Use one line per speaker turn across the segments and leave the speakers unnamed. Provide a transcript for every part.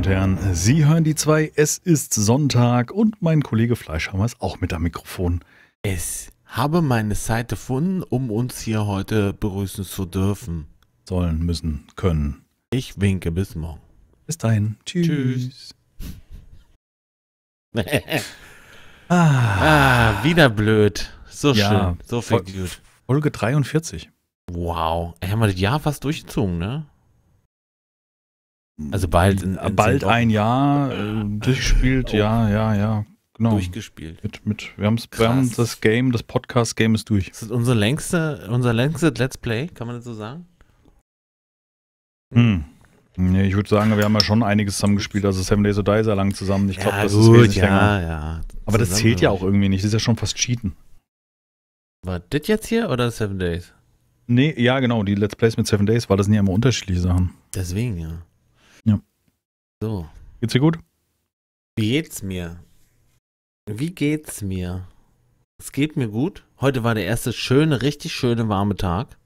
und Herren. Sie hören die zwei. Es ist Sonntag und mein Kollege Fleischhammer ist auch mit am Mikrofon. Es habe meine Seite gefunden, um uns
hier heute begrüßen zu dürfen. Sollen, müssen, können. Ich winke bis morgen.
Bis dahin. Tschüss. Tschüss. ah, ah, wieder blöd. So ja, schön. So viel Fol Folge
43. Wow. Haben wir das Jahr fast durchgezogen, ne? Mhm. Also bald. In,
in bald ein Jahr äh, durchgespielt, äh, oh. ja, ja, ja. Genau. Durchgespielt. Mit, mit, wir, wir haben das Game, das Podcast-Game ist durch. Das
ist unser längste, unser längstes Let's Play, kann man das so sagen?
Hm. Nee, ich würde sagen, wir haben ja schon einiges zusammengespielt. Also Seven Days to Die sehr lang zusammen. Ich glaube, ja, das gut, ist wesentlich ja, länger. Ja. Aber das zählt ja auch irgendwie nicht. Das ist ja schon fast Cheaten.
War das jetzt hier oder Seven Days?
Nee, ja, genau. Die Let's Plays mit Seven Days weil das sind ja immer unterschiedliche Sachen. Deswegen, ja.
So. Geht's dir gut? Wie geht's mir? Wie geht's mir? Es geht mir gut. Heute war der erste schöne, richtig schöne warme
Tag.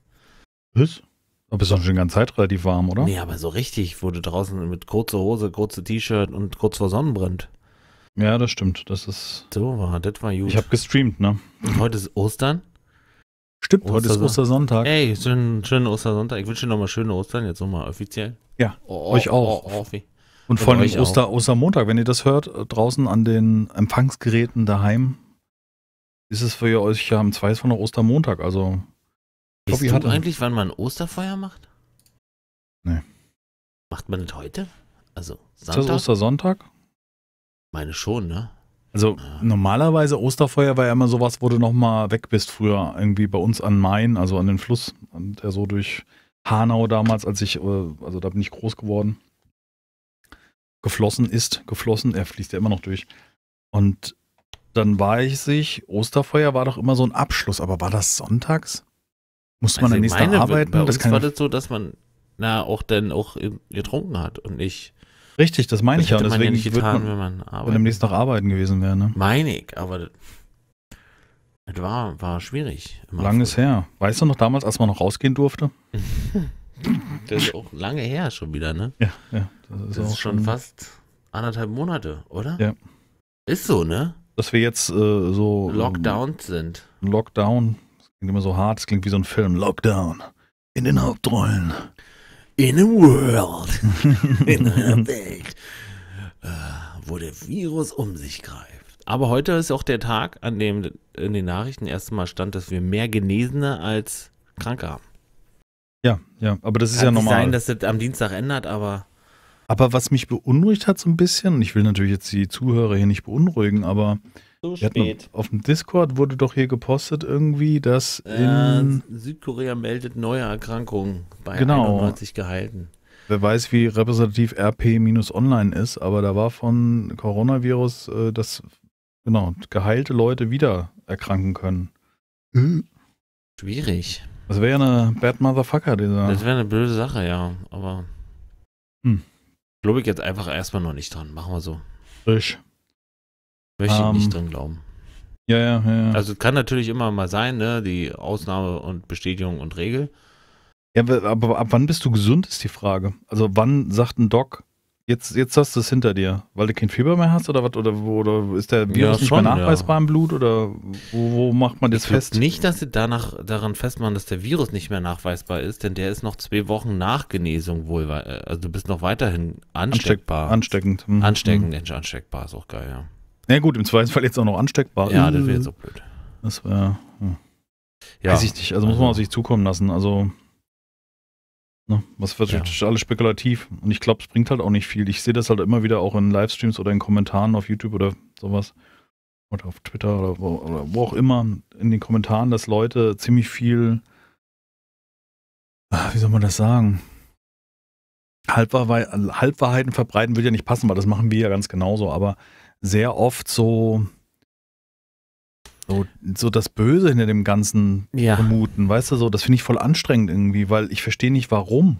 Was? Aber es ist schon die ganze Zeit relativ warm, oder? Nee, aber
so richtig wurde draußen mit kurzer Hose, kurze T-Shirt und kurz vor Sonnenbrand. Ja, das stimmt. Das ist. So war, das war gut. Ich habe gestreamt, ne? Und heute ist Ostern. Stimmt, Oster heute ist Ostersonntag. Ey, schönen, schönen Ostersonntag. Ich wünsche dir nochmal schöne Ostern, jetzt nochmal offiziell. Ja, oh, euch oh, auch. Oh, oh, und, vor allem Oster,
Ostermontag, wenn ihr das hört, äh, draußen an den Empfangsgeräten daheim, ist es für euch ja am 2. von Ostermontag. Also, ich weißt eigentlich,
wann man Osterfeuer macht?
Nee. Macht man das
heute? Also Sonntag? Ist das
Ostersonntag? Meine schon, ne? Also ja. Ah. normalerweise Osterfeuer war ja immer sowas, wo du nochmal weg bist früher, irgendwie bei uns an Main, also an den Fluss, der so durch Hanau damals, als ich, äh, also da bin ich groß geworden geflossen ist, geflossen, er fließt ja immer noch durch. Und dann war ich sich, Osterfeuer war doch immer so ein Abschluss, aber war das sonntags? Musste man am also nächsten Tag arbeiten? Bei das uns war das
so, dass man na auch dann auch getrunken hat und nicht.
Richtig, das meine das ich ja. Deswegen man ja nicht getan, man, wenn man arbeiten. Wenn am nächsten Tag arbeiten gewesen wäre, ne? Meine
ich, aber das war, war schwierig.
Langes her. Weißt du noch damals, als man noch rausgehen durfte?
Das ist auch lange her schon wieder, ne? Ja, ja. Das ist, das ist schon, schon fast anderthalb Monate, oder? Ja.
Ist so, ne? Dass wir jetzt äh, so. Ähm, Lockdown sind. Lockdown. Das klingt immer so hart, das klingt wie so ein Film. Lockdown. In den Hauptrollen. In a world.
in einer Welt. Äh, wo der Virus um sich greift. Aber heute ist auch der Tag, an dem in den Nachrichten erstmal stand, dass wir mehr Genesene als Kranke haben.
Ja, ja, aber das ist Kann ja normal. Kann sein,
dass das am Dienstag ändert, aber.
Aber was mich beunruhigt hat so ein bisschen, und ich will natürlich jetzt die Zuhörer hier nicht beunruhigen, aber so spät. auf dem Discord wurde doch hier gepostet irgendwie, dass äh, in
Südkorea meldet neue Erkrankungen bei genau. 91
gehalten. Wer weiß, wie repräsentativ RP-Online ist, aber da war von Coronavirus, äh, dass genau, geheilte Leute wieder erkranken können. Schwierig. Das wäre ja eine Bad Motherfucker, dieser. Das wäre eine böse Sache, ja. Aber. Hm.
Glaube ich jetzt einfach erstmal noch nicht dran. Machen wir so.
Frisch. Möchte ich um, nicht ähm, dran glauben. Ja, ja, ja. Also
kann natürlich immer mal sein, ne? Die Ausnahme und Bestätigung
und Regel. Ja, aber ab wann bist du gesund, ist die Frage. Also wann sagt ein Doc, Jetzt, jetzt hast du es hinter dir, weil du kein Fieber mehr hast oder was? Oder, oder ist der Virus ja, nicht schon, mehr nachweisbar ja. im Blut? Oder wo, wo macht man das ich fest? Nicht, dass sie danach daran festmachen, dass der
Virus nicht mehr nachweisbar ist, denn der ist noch zwei Wochen nach Genesung wohl. Äh, also du bist noch weiterhin
ansteckbar. ansteckend. Mhm. Ansteckend, mhm. Mensch, mhm. ansteckbar ist auch geil, ja. Na ja, gut, im Zweifelsfall jetzt auch noch ansteckbar. Ja, das äh, wäre so blöd. Das wäre. Hm. Ja. Weiß ich nicht. Also, also muss man also auf sich zukommen lassen. Also Ne? Was wird ja. alles spekulativ und ich glaube, es bringt halt auch nicht viel. Ich sehe das halt immer wieder auch in Livestreams oder in Kommentaren auf YouTube oder sowas oder auf Twitter oder wo, oder wo auch immer in den Kommentaren, dass Leute ziemlich viel, ah, wie soll man das sagen, Halbwahrheiten verbreiten würde ja nicht passen, weil das machen wir ja ganz genauso, aber sehr oft so, so, so das Böse hinter dem Ganzen ja. vermuten, weißt du, so, das finde ich voll anstrengend irgendwie, weil ich verstehe nicht, warum.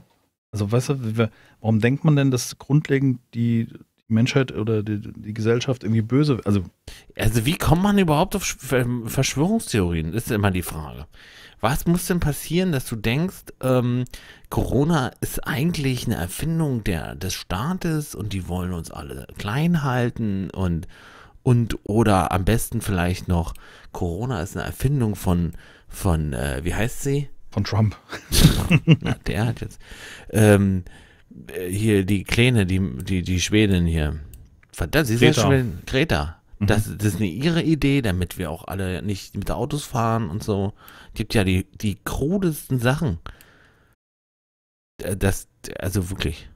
Also, weißt du, warum denkt man denn, dass grundlegend die, Menschheit oder die, die Gesellschaft irgendwie böse, also. Also,
wie kommt man überhaupt auf Verschwörungstheorien, ist immer die Frage. Was muss denn passieren, dass du denkst, ähm, Corona ist eigentlich eine Erfindung der, des Staates und die wollen uns alle klein halten und und oder am besten vielleicht noch, Corona ist eine Erfindung von, von äh, wie heißt sie?
Von Trump. Na,
der hat jetzt. Ähm, äh, hier die Kleine, die, die, die Schwedin hier. Verdammt, sie ist ja Schwedin. Greta. Mhm. Das, das ist eine ihre Idee, damit wir auch alle nicht mit Autos fahren und so. Gibt ja die, die krudesten
Sachen. Äh, das, also wirklich.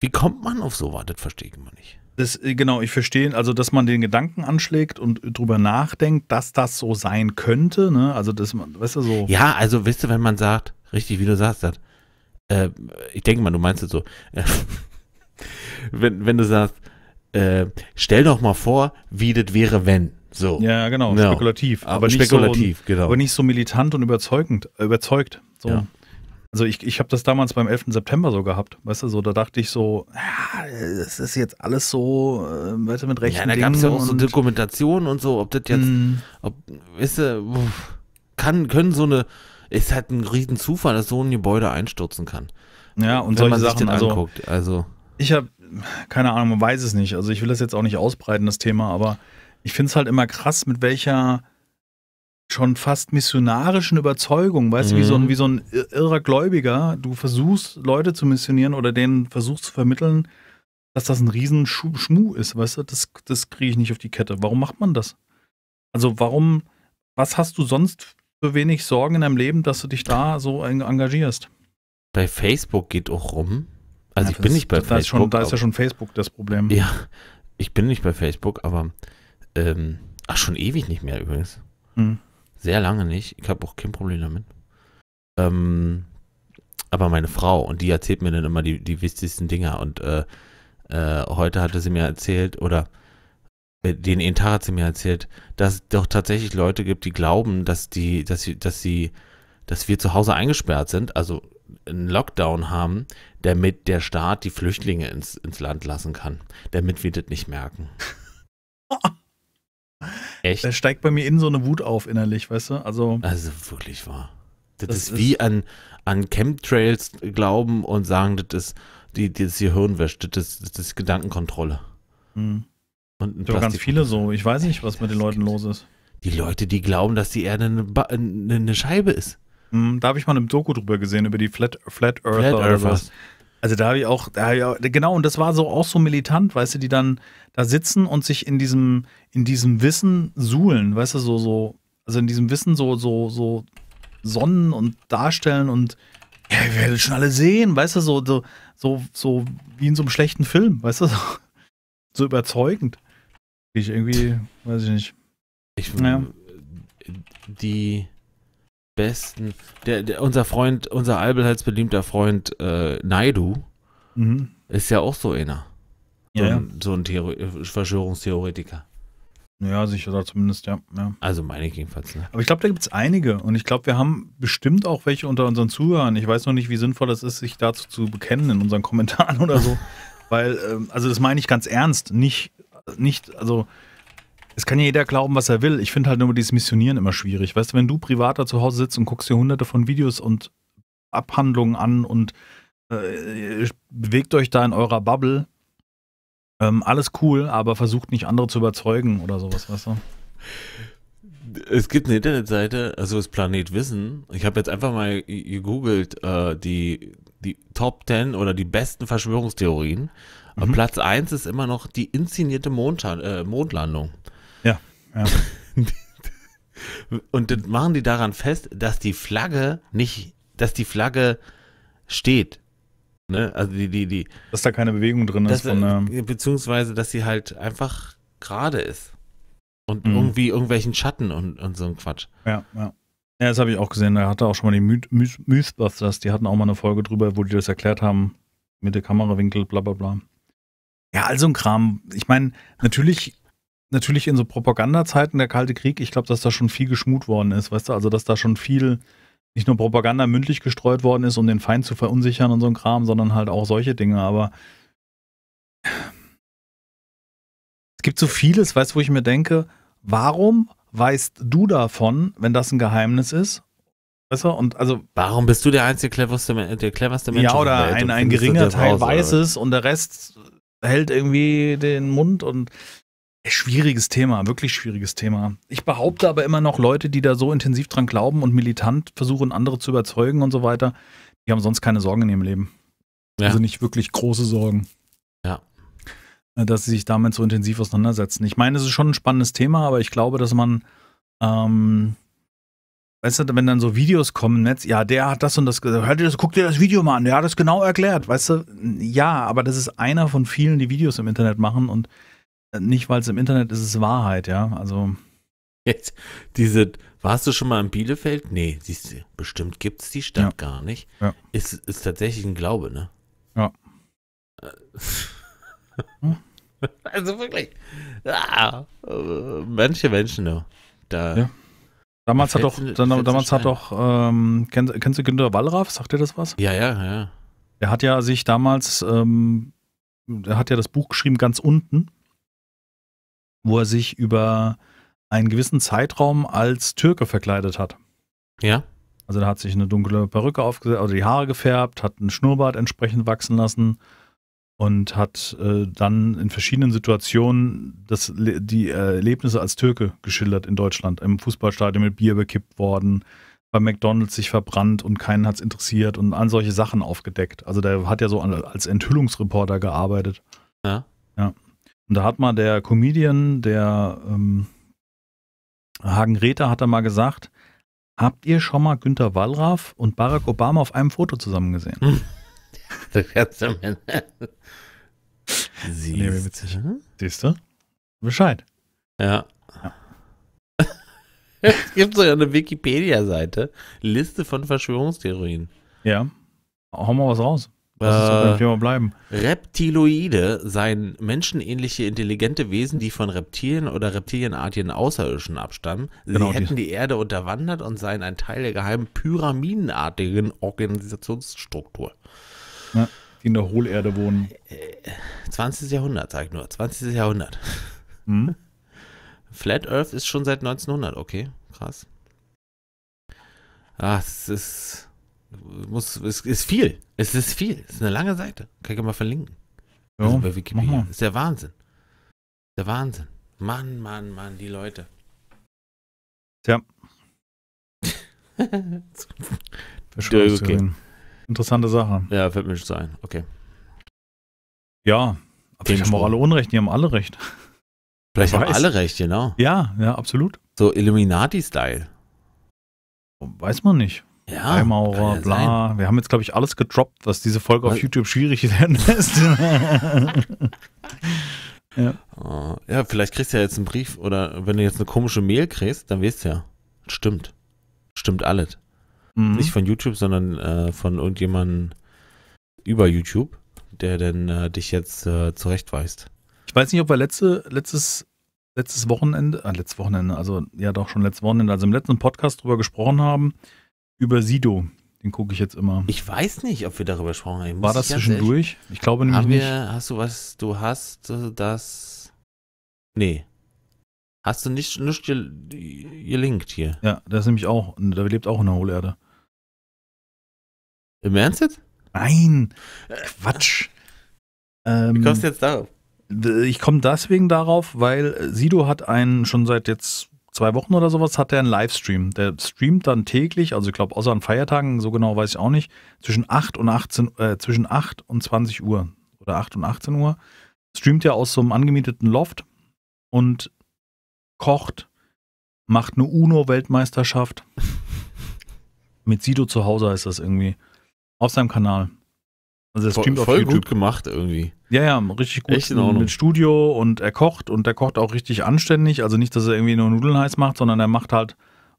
Wie kommt man auf sowas? Das verstehe ich immer nicht. Das, äh, genau, ich verstehe, also dass man den Gedanken anschlägt und drüber nachdenkt, dass das so sein könnte, ne? Also dass man, weißt du, so. Ja, also
weißt du, wenn man sagt, richtig, wie du sagst, das, äh, ich denke mal, du meinst es so, wenn, wenn du sagst, äh, stell doch mal vor, wie das wäre, wenn. So. Ja, genau, genau. spekulativ. Aber, aber spekulativ, nicht so, genau. Aber
nicht so militant und überzeugend, überzeugt. So. Ja. Also ich, ich habe das damals beim 11. September so gehabt, weißt du, so da dachte ich so, ja, es ist jetzt alles so, äh, weißt du, mit rechten Ja, da gab es ja auch so Dokumentationen
und so, ob das jetzt, mhm. ob, weißt du, kann, können so eine,
ist halt ein riesen Zufall, dass so ein Gebäude einstürzen kann. Ja, und wenn solche man sich Sachen, den also, anguckt, also. Ich habe, keine Ahnung, man weiß es nicht, also ich will das jetzt auch nicht ausbreiten, das Thema, aber ich finde es halt immer krass, mit welcher schon fast missionarischen Überzeugung, weißt mhm. du, wie so, ein, mhm. wie so ein irrer Gläubiger. Du versuchst, Leute zu missionieren oder denen versuchst zu vermitteln, dass das ein riesen Schmuh ist, weißt du, das, das kriege ich nicht auf die Kette. Warum macht man das? Also warum, was hast du sonst für wenig Sorgen in deinem Leben, dass du dich da so engagierst?
Bei Facebook geht auch rum. Also ja, ich bin ist, nicht bei da Facebook. Ist schon, da ist ja schon Facebook das Problem. Ja, ich bin nicht bei Facebook, aber ähm, ach, schon ewig nicht mehr übrigens. Mhm. Sehr lange nicht. Ich habe auch kein Problem damit. Ähm, aber meine Frau, und die erzählt mir dann immer die, die wichtigsten Dinge. Und äh, äh, heute hatte sie mir erzählt, oder äh, den Entar hat sie mir erzählt, dass es doch tatsächlich Leute gibt, die glauben, dass die, dass sie, dass sie, dass wir zu Hause eingesperrt sind, also einen Lockdown haben, damit der Staat die Flüchtlinge ins, ins Land lassen kann, damit wir das nicht merken.
Echt? Da steigt bei mir innen so eine Wut auf innerlich, weißt du? Also, also wirklich wahr. Das, das ist, ist wie
an, an Chemtrails glauben und sagen, das ist die, die das Hirnwäsche, das, das ist Gedankenkontrolle. Mhm. Und so ganz
viele so. Ich weiß nicht, was mit den Leuten los ist. Die Leute, die glauben, dass die Erde eine, eine Scheibe ist. Mhm, da habe ich mal eine Doku drüber gesehen, über die Flat, Flat Earther. Flat Earthers. Also da habe ich, auch, da hab ich auch, genau, und das war so auch so militant, weißt du, die dann da sitzen und sich in diesem, in diesem Wissen suhlen, weißt du, so, so, also in diesem Wissen so, so, so sonnen und darstellen und ja, ihr werdet schon alle sehen, weißt du, so, so, so, so wie in so einem schlechten Film, weißt du, so, so überzeugend. Ich irgendwie, weiß ich nicht. Ich, naja.
Die besten. Der, der, unser Freund, unser Albelhals beliebter Freund äh, Naidu mhm. ist ja auch so einer. So, ja, ja. so ein Theori Verschwörungstheoretiker. Ja, sicher, also zumindest, ja, ja. Also meine jedenfalls. Ne?
Aber ich glaube, da gibt es einige und ich glaube, wir haben bestimmt auch welche unter unseren Zuhörern. Ich weiß noch nicht, wie sinnvoll das ist, sich dazu zu bekennen in unseren Kommentaren oder so. Weil, ähm, also das meine ich ganz ernst, nicht, nicht, also es kann ja jeder glauben, was er will. Ich finde halt nur dieses Missionieren immer schwierig. Weißt du, wenn du privat da zu Hause sitzt und guckst dir hunderte von Videos und Abhandlungen an und äh, bewegt euch da in eurer Bubble, ähm, alles cool, aber versucht nicht andere zu überzeugen oder sowas, weißt du?
Es gibt eine Internetseite, also das Planet Wissen. Ich habe jetzt einfach mal gegoogelt, äh, die, die Top 10 oder die besten Verschwörungstheorien. Mhm. Platz 1 ist immer noch die inszenierte Mondland äh, Mondlandung. Ja. ja. und das machen die daran fest, dass die Flagge nicht, dass die Flagge steht. Ne? Also die, die, die. Dass da
keine Bewegung drin dass, ist. Von,
äh, beziehungsweise, dass sie halt einfach gerade ist.
Und mhm. irgendwie
irgendwelchen Schatten und, und so ein Quatsch.
Ja, ja. Ja, das habe ich auch gesehen. Da hatte auch schon mal die Mythbusters, die hatten auch mal eine Folge drüber, wo die das erklärt haben. Mit der Kamerawinkel, bla bla bla. Ja, also ein Kram. Ich meine, natürlich natürlich in so Propagandazeiten der Kalte Krieg, ich glaube, dass da schon viel geschmut worden ist, weißt du, also dass da schon viel nicht nur Propaganda mündlich gestreut worden ist, um den Feind zu verunsichern und so ein Kram, sondern halt auch solche Dinge, aber es gibt so vieles, weißt du, wo ich mir denke, warum weißt du davon, wenn das ein Geheimnis ist? Weißt du, und
also. Warum bist du der einzige cleverste, der cleverste Mensch? Ja, oder ein, ein geringer Teil weiß es
und der Rest hält irgendwie den Mund und Schwieriges Thema, wirklich schwieriges Thema. Ich behaupte aber immer noch, Leute, die da so intensiv dran glauben und militant versuchen, andere zu überzeugen und so weiter, die haben sonst keine Sorgen in ihrem Leben. Ja. Also nicht wirklich große Sorgen. Ja. Äh, dass sie sich damit so intensiv auseinandersetzen. Ich meine, es ist schon ein spannendes Thema, aber ich glaube, dass man, ähm, weißt du, wenn dann so Videos kommen im Netz, ja, der hat das und das gesagt, hört ihr das, guck dir das Video mal an, der hat das genau erklärt, weißt du, ja, aber das ist einer von vielen, die Videos im Internet machen und äh, nicht, weil es im Internet ist, ist Wahrheit, ja. Also. Jetzt, diese,
warst du schon mal in Bielefeld? Nee, siehst du, bestimmt gibt es die Stadt ja. gar nicht. Ja. Ist, ist tatsächlich ein Glaube, ne? Ja. Äh. also wirklich. Ah, äh, manche Menschen, ne? Da. Ja. Damals hat doch, dann, damals hat doch,
ähm, kennst, kennst du Günter Wallraff? Sagt dir das was? Ja, ja, ja. Er hat ja sich damals, ähm, er hat ja das Buch geschrieben, ganz unten wo er sich über einen gewissen Zeitraum als Türke verkleidet hat. Ja. Also da hat sich eine dunkle Perücke aufgesetzt, also die Haare gefärbt, hat einen Schnurrbart entsprechend wachsen lassen und hat äh, dann in verschiedenen Situationen das, die Erlebnisse als Türke geschildert in Deutschland. Im Fußballstadion mit Bier bekippt worden, bei McDonalds sich verbrannt und keinen hat es interessiert und an solche Sachen aufgedeckt. Also der hat ja so als Enthüllungsreporter gearbeitet. Ja. Und da hat mal der Comedian, der ähm, Hagen Räther, hat da mal gesagt, habt ihr schon mal Günter Wallraff und Barack Obama auf einem Foto zusammen gesehen? das kannst du mir Siehst, nee, hm? Siehst du? Bescheid. Ja. ja.
es gibt sogar eine Wikipedia-Seite. Liste von Verschwörungstheorien.
Ja. Hauen wir was raus. Lass uns äh, beim
bleiben. Reptiloide seien menschenähnliche intelligente Wesen, die von Reptilien oder reptilienartigen Außerirdischen abstammen. Sie genau hätten die. die Erde unterwandert und seien ein Teil der geheimen pyramidenartigen Organisationsstruktur.
Ja, die in der Hohlerde wohnen.
20. Äh, Jahrhundert, sag ich nur. 20. Jahrhundert. Hm? Flat Earth ist schon seit 1900, okay. Krass. Ach, es ist muss, es ist viel. Es ist viel. Es ist eine lange Seite. Kann ich ja mal verlinken. Ja, also bei Wikipedia. Mach mal. Ist der Wahnsinn. Der Wahnsinn. Mann, Mann, Mann, die Leute. Tja. ja, okay.
Interessante Sache.
Ja, fällt mir schon sein. Okay.
Ja, aber haben auch alle Unrecht, die haben alle recht. Vielleicht haben alle recht, genau. Ja, ja, absolut. So Illuminati-Style. Weiß man nicht. Ja, Freimaurer, bla. Sein. Wir haben jetzt, glaube ich, alles gedroppt, was diese Folge auf YouTube schwierig werden lässt. ja.
Ah, ja, vielleicht kriegst du ja jetzt einen Brief oder wenn du jetzt eine komische Mail kriegst, dann weißt du ja. Stimmt. Stimmt alles. Mhm. Nicht von YouTube, sondern äh, von irgendjemandem über YouTube, der denn äh, dich jetzt äh, zurechtweist.
Ich weiß nicht, ob wir letzte, letztes letztes Wochenende, äh, letztes Wochenende, also ja doch schon letztes Wochenende, also im letzten Podcast drüber gesprochen haben, über Sido. Den gucke ich jetzt immer. Ich
weiß nicht, ob wir darüber gesprochen haben. War das zwischendurch? Ich glaube nämlich haben wir, nicht. Hast du was, du hast äh, das. Nee. Hast du
nicht, nicht gelinkt hier? Ja, das ist nämlich auch, da lebt auch eine Hohlerde. Im Ernst jetzt? Nein! Quatsch! Ähm, Wie kommst du jetzt darauf? Ich komme deswegen darauf, weil Sido hat einen schon seit jetzt zwei Wochen oder sowas hat er einen Livestream. Der streamt dann täglich, also ich glaube, außer an Feiertagen, so genau weiß ich auch nicht, zwischen 8 und 18, äh, zwischen 8 und 20 Uhr oder 8 und 18 Uhr. Streamt er aus so einem angemieteten Loft und kocht, macht eine UNO-Weltmeisterschaft. Mit Sido zu Hause ist das irgendwie. Auf seinem Kanal. Also das streamt voll, voll gut gemacht irgendwie. Ja, ja, richtig gut Echt in Ordnung. mit Studio und er kocht und er kocht auch richtig anständig. Also nicht, dass er irgendwie nur Nudeln heiß macht, sondern er macht halt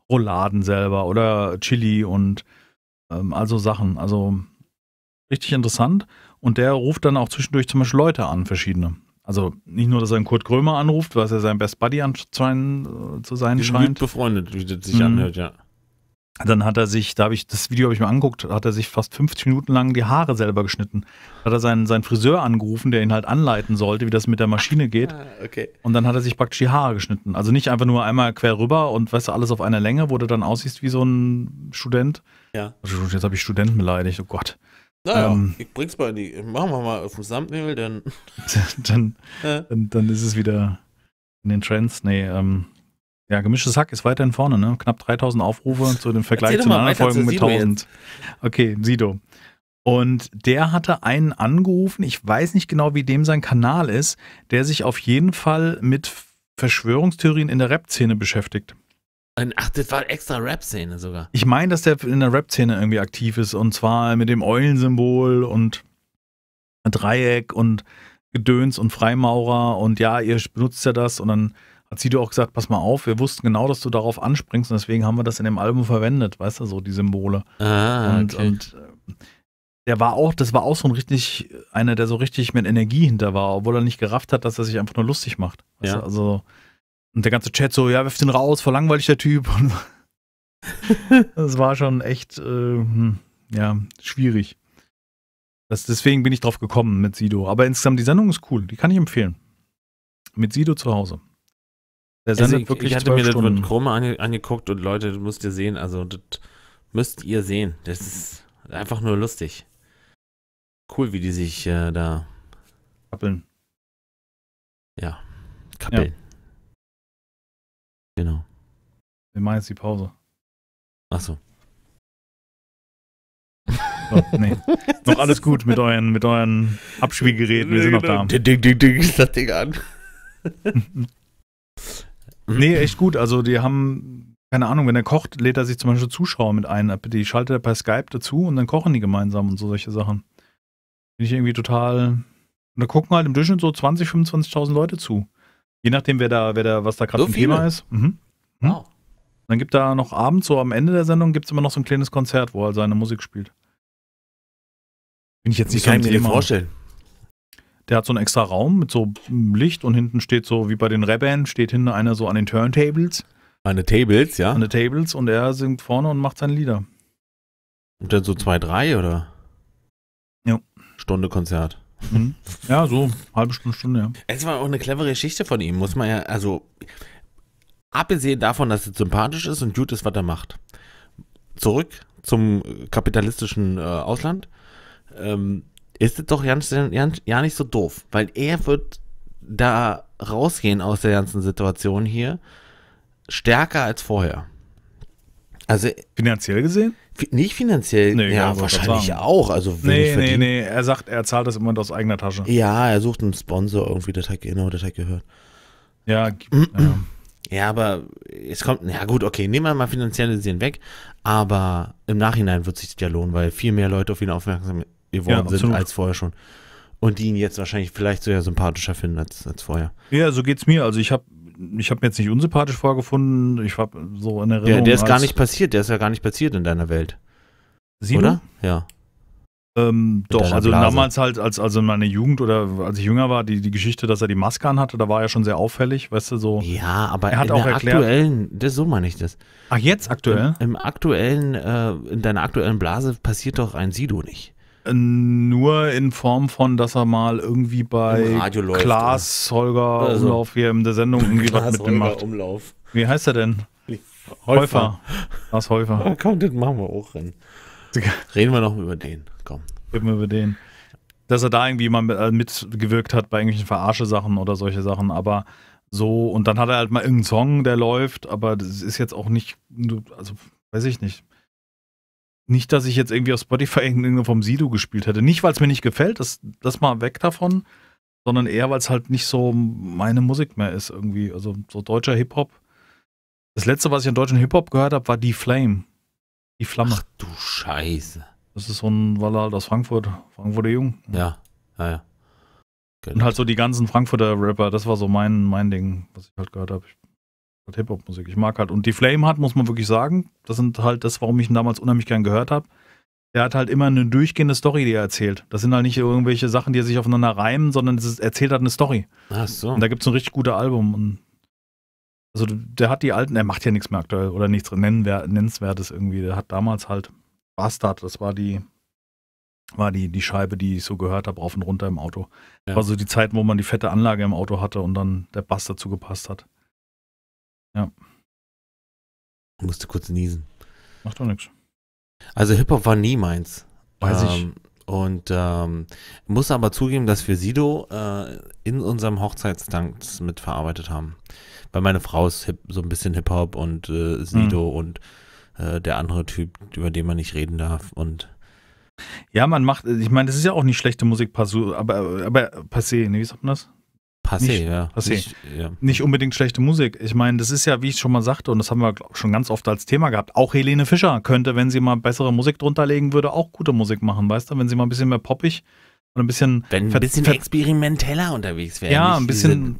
Rouladen selber oder Chili und ähm, also Sachen. Also richtig interessant. Und der ruft dann auch zwischendurch zum Beispiel Leute an, verschiedene. Also nicht nur, dass er einen Kurt Krömer anruft, was er sein Best Buddy anscheinend äh, zu sein Die scheint. Gut befreundet, wie das sich mhm. anhört, ja dann hat er sich, da habe ich das Video habe ich mir angeguckt, hat er sich fast 50 Minuten lang die Haare selber geschnitten. Hat er seinen, seinen Friseur angerufen, der ihn halt anleiten sollte, wie das mit der Maschine ah, geht. Ah, okay. Und dann hat er sich praktisch die Haare geschnitten. Also nicht einfach nur einmal quer rüber und weißt du, alles auf einer Länge, wo du dann aussiehst wie so ein Student. Ja. Also jetzt habe ich Studenten beleidigt, oh Gott. Naja, ähm,
ich bring's mal in die, machen wir mal auf dem Thumbnail, dann.
dann, dann, dann ist es wieder in den Trends. Nee, ähm, ja, gemischtes Hack ist weiterhin vorne, ne? Knapp 3000 Aufrufe zu dem Vergleich zu den anderen Folgen mit 1000. Okay, Sido. Und der hatte einen angerufen, ich weiß nicht genau, wie dem sein Kanal ist, der sich auf jeden Fall mit Verschwörungstheorien in der Rap-Szene beschäftigt.
Ach, das war extra Rap-Szene sogar.
Ich meine, dass der in der Rap-Szene irgendwie aktiv ist und zwar mit dem Eulensymbol und Dreieck und Gedöns und Freimaurer und ja, ihr benutzt ja das und dann hat Sido auch gesagt, pass mal auf, wir wussten genau, dass du darauf anspringst und deswegen haben wir das in dem Album verwendet, weißt du, so die Symbole. Ah, und, okay. und äh, der war auch, das war auch so ein richtig, einer, der so richtig mit Energie hinter war, obwohl er nicht gerafft hat, dass er sich einfach nur lustig macht. Weißt ja. Du? Also, und der ganze Chat so, ja, wirf den raus, voll langweilig der Typ. das war schon echt, äh, hm, ja, schwierig. Das, deswegen bin ich drauf gekommen mit Sido. Aber insgesamt, die Sendung ist cool. Die kann ich empfehlen. Mit Sido zu Hause. Der also sendet ich, wirklich ich hatte mir Stunden. das mit
Chrome ange, angeguckt und Leute, das müsst ihr sehen. Also, das müsst ihr sehen. Das ist einfach nur lustig. Cool, wie die sich äh, da.
Kappeln. Ja, kappeln. Ja. Genau. Wir machen jetzt die Pause. Ach so. Oh, nee. noch alles gut mit euren, mit euren Abspielgeräten. Wir sind noch genau. da. Ding, ding, ding, ding, ist das Ding an. Mhm. Nee, echt gut. Also die haben, keine Ahnung, wenn er kocht, lädt er sich zum Beispiel Zuschauer mit ein. Die schaltet er per Skype dazu und dann kochen die gemeinsam und so solche Sachen. Finde ich irgendwie total. Und da gucken halt im Durchschnitt so 20, 25.000 Leute zu. Je nachdem, wer da, wer da, was da gerade so Thema ist. Mhm. Mhm. Wow. Dann gibt da noch abends, so am Ende der Sendung, gibt es immer noch so ein kleines Konzert, wo er seine Musik spielt. Bin ich jetzt nicht so ein Thema. Vorstellen. Der hat so einen extra Raum mit so Licht und hinten steht so, wie bei den Rebellen, steht hinten einer so an den Turntables. An den Tables, ja. An den Tables und er singt vorne und macht seine Lieder. Und dann so zwei, drei oder? Ja. Stunde Konzert. Mhm. Ja, so halbe Stunde, Stunde, ja.
Es war auch eine clevere Geschichte von ihm, muss man ja, also abgesehen davon, dass er sympathisch ist und gut ist, was er macht. Zurück zum kapitalistischen äh, Ausland. Ähm, ist es doch ganz, ganz, ja nicht so doof, weil er wird da rausgehen aus der ganzen Situation hier stärker als vorher. Also finanziell gesehen? Nicht finanziell, nee, ja, wahrscheinlich auch. Also nee, nee,
nee, er sagt, er zahlt das immer aus eigener Tasche. Ja, er sucht einen Sponsor irgendwie, der hat, genau, das hat gehört. Ja, ja. ja,
aber es kommt, ja gut, okay, nehmen wir mal finanziell gesehen weg, aber im Nachhinein wird sich das ja lohnen, weil viel mehr Leute auf ihn aufmerksam sind geworden ja, sind als vorher schon. Und die ihn jetzt wahrscheinlich vielleicht sogar sympathischer finden als, als vorher.
Ja, so geht's mir. Also ich habe ich habe mir jetzt nicht unsympathisch vorgefunden. Ich habe so in Erinnerung. Der, der ist gar nicht
passiert. Der ist ja gar nicht passiert in deiner Welt. Sido? Oder? Ja. Ähm,
doch, also Blase. damals halt, als also in meiner Jugend oder als ich jünger war, die, die Geschichte, dass er die Maske anhatte, da war er schon sehr auffällig, weißt du, so. Ja, aber er hat in auch der erklärt, aktuellen, das, so meine ich das.
Ach, jetzt aktuell?
Im, im aktuellen, äh, in deiner aktuellen
Blase passiert doch ein Sido nicht.
Nur in Form von, dass er mal irgendwie bei Klaas Holger also. Umlauf hier in der Sendung irgendwie was mit dem macht. Umlauf. Wie heißt er denn? Häufer. Klaas Häufer. Ja, komm, das machen wir auch rein. Reden wir noch über den. Komm. Reden wir über den. Dass er da irgendwie mal äh, mitgewirkt hat bei irgendwelchen Verarsche-Sachen oder solche Sachen, aber so, und dann hat er halt mal irgendeinen Song, der läuft, aber das ist jetzt auch nicht, also weiß ich nicht. Nicht, dass ich jetzt irgendwie auf Spotify irgendwo vom Sido gespielt hätte. Nicht, weil es mir nicht gefällt, das, das mal weg davon, sondern eher, weil es halt nicht so meine Musik mehr ist irgendwie. Also so deutscher Hip-Hop. Das letzte, was ich an deutschen Hip-Hop gehört habe, war Die Flame. Die Flamme. Ach du Scheiße. Das ist so ein, weil halt aus Frankfurt, Frankfurter Jung. Ja, ja, ja. Genau. Und halt so die ganzen Frankfurter Rapper, das war so mein, mein Ding, was ich halt gehört habe. Ich halt Hip-Hop-Musik. Ich mag halt. Und die Flame hat, muss man wirklich sagen, das sind halt das, warum ich ihn damals unheimlich gern gehört habe. Der hat halt immer eine durchgehende Story, die er erzählt. Das sind halt nicht irgendwelche Sachen, die sich aufeinander reimen, sondern es erzählt halt eine Story. Ach so. Und da gibt es ein richtig gutes Album. Und also der hat die alten, er macht ja nichts mehr aktuell oder nichts Nennenswertes irgendwie. Der hat damals halt Bastard, das war die, war die, die Scheibe, die ich so gehört habe, rauf und runter im Auto. Ja. War so die Zeit, wo man die fette Anlage im Auto hatte und dann der Bass dazu gepasst hat. Ja. Ich musste kurz niesen. Macht doch nichts. Also Hip-Hop
war nie meins. Weiß ähm, ich. Und ähm, muss aber zugeben, dass wir Sido äh, in unserem Hochzeitsdank mitverarbeitet haben. Weil meine Frau ist hip, so ein bisschen Hip-Hop und äh, Sido mhm. und äh, der andere Typ, über den man nicht reden darf.
Und ja, man macht, ich meine, das ist ja auch nicht schlechte Musik, aber, aber passé, ne, wie sagt man das? Passé, nicht, ja. Passé. Nicht, ja. nicht unbedingt schlechte Musik. Ich meine, das ist ja, wie ich schon mal sagte, und das haben wir schon ganz oft als Thema gehabt, auch Helene Fischer könnte, wenn sie mal bessere Musik drunter legen würde, auch gute Musik machen, weißt du? Wenn sie mal ein bisschen mehr poppig und ein bisschen... Wenn ein bisschen
experimenteller unterwegs wäre. Ja, ein bisschen...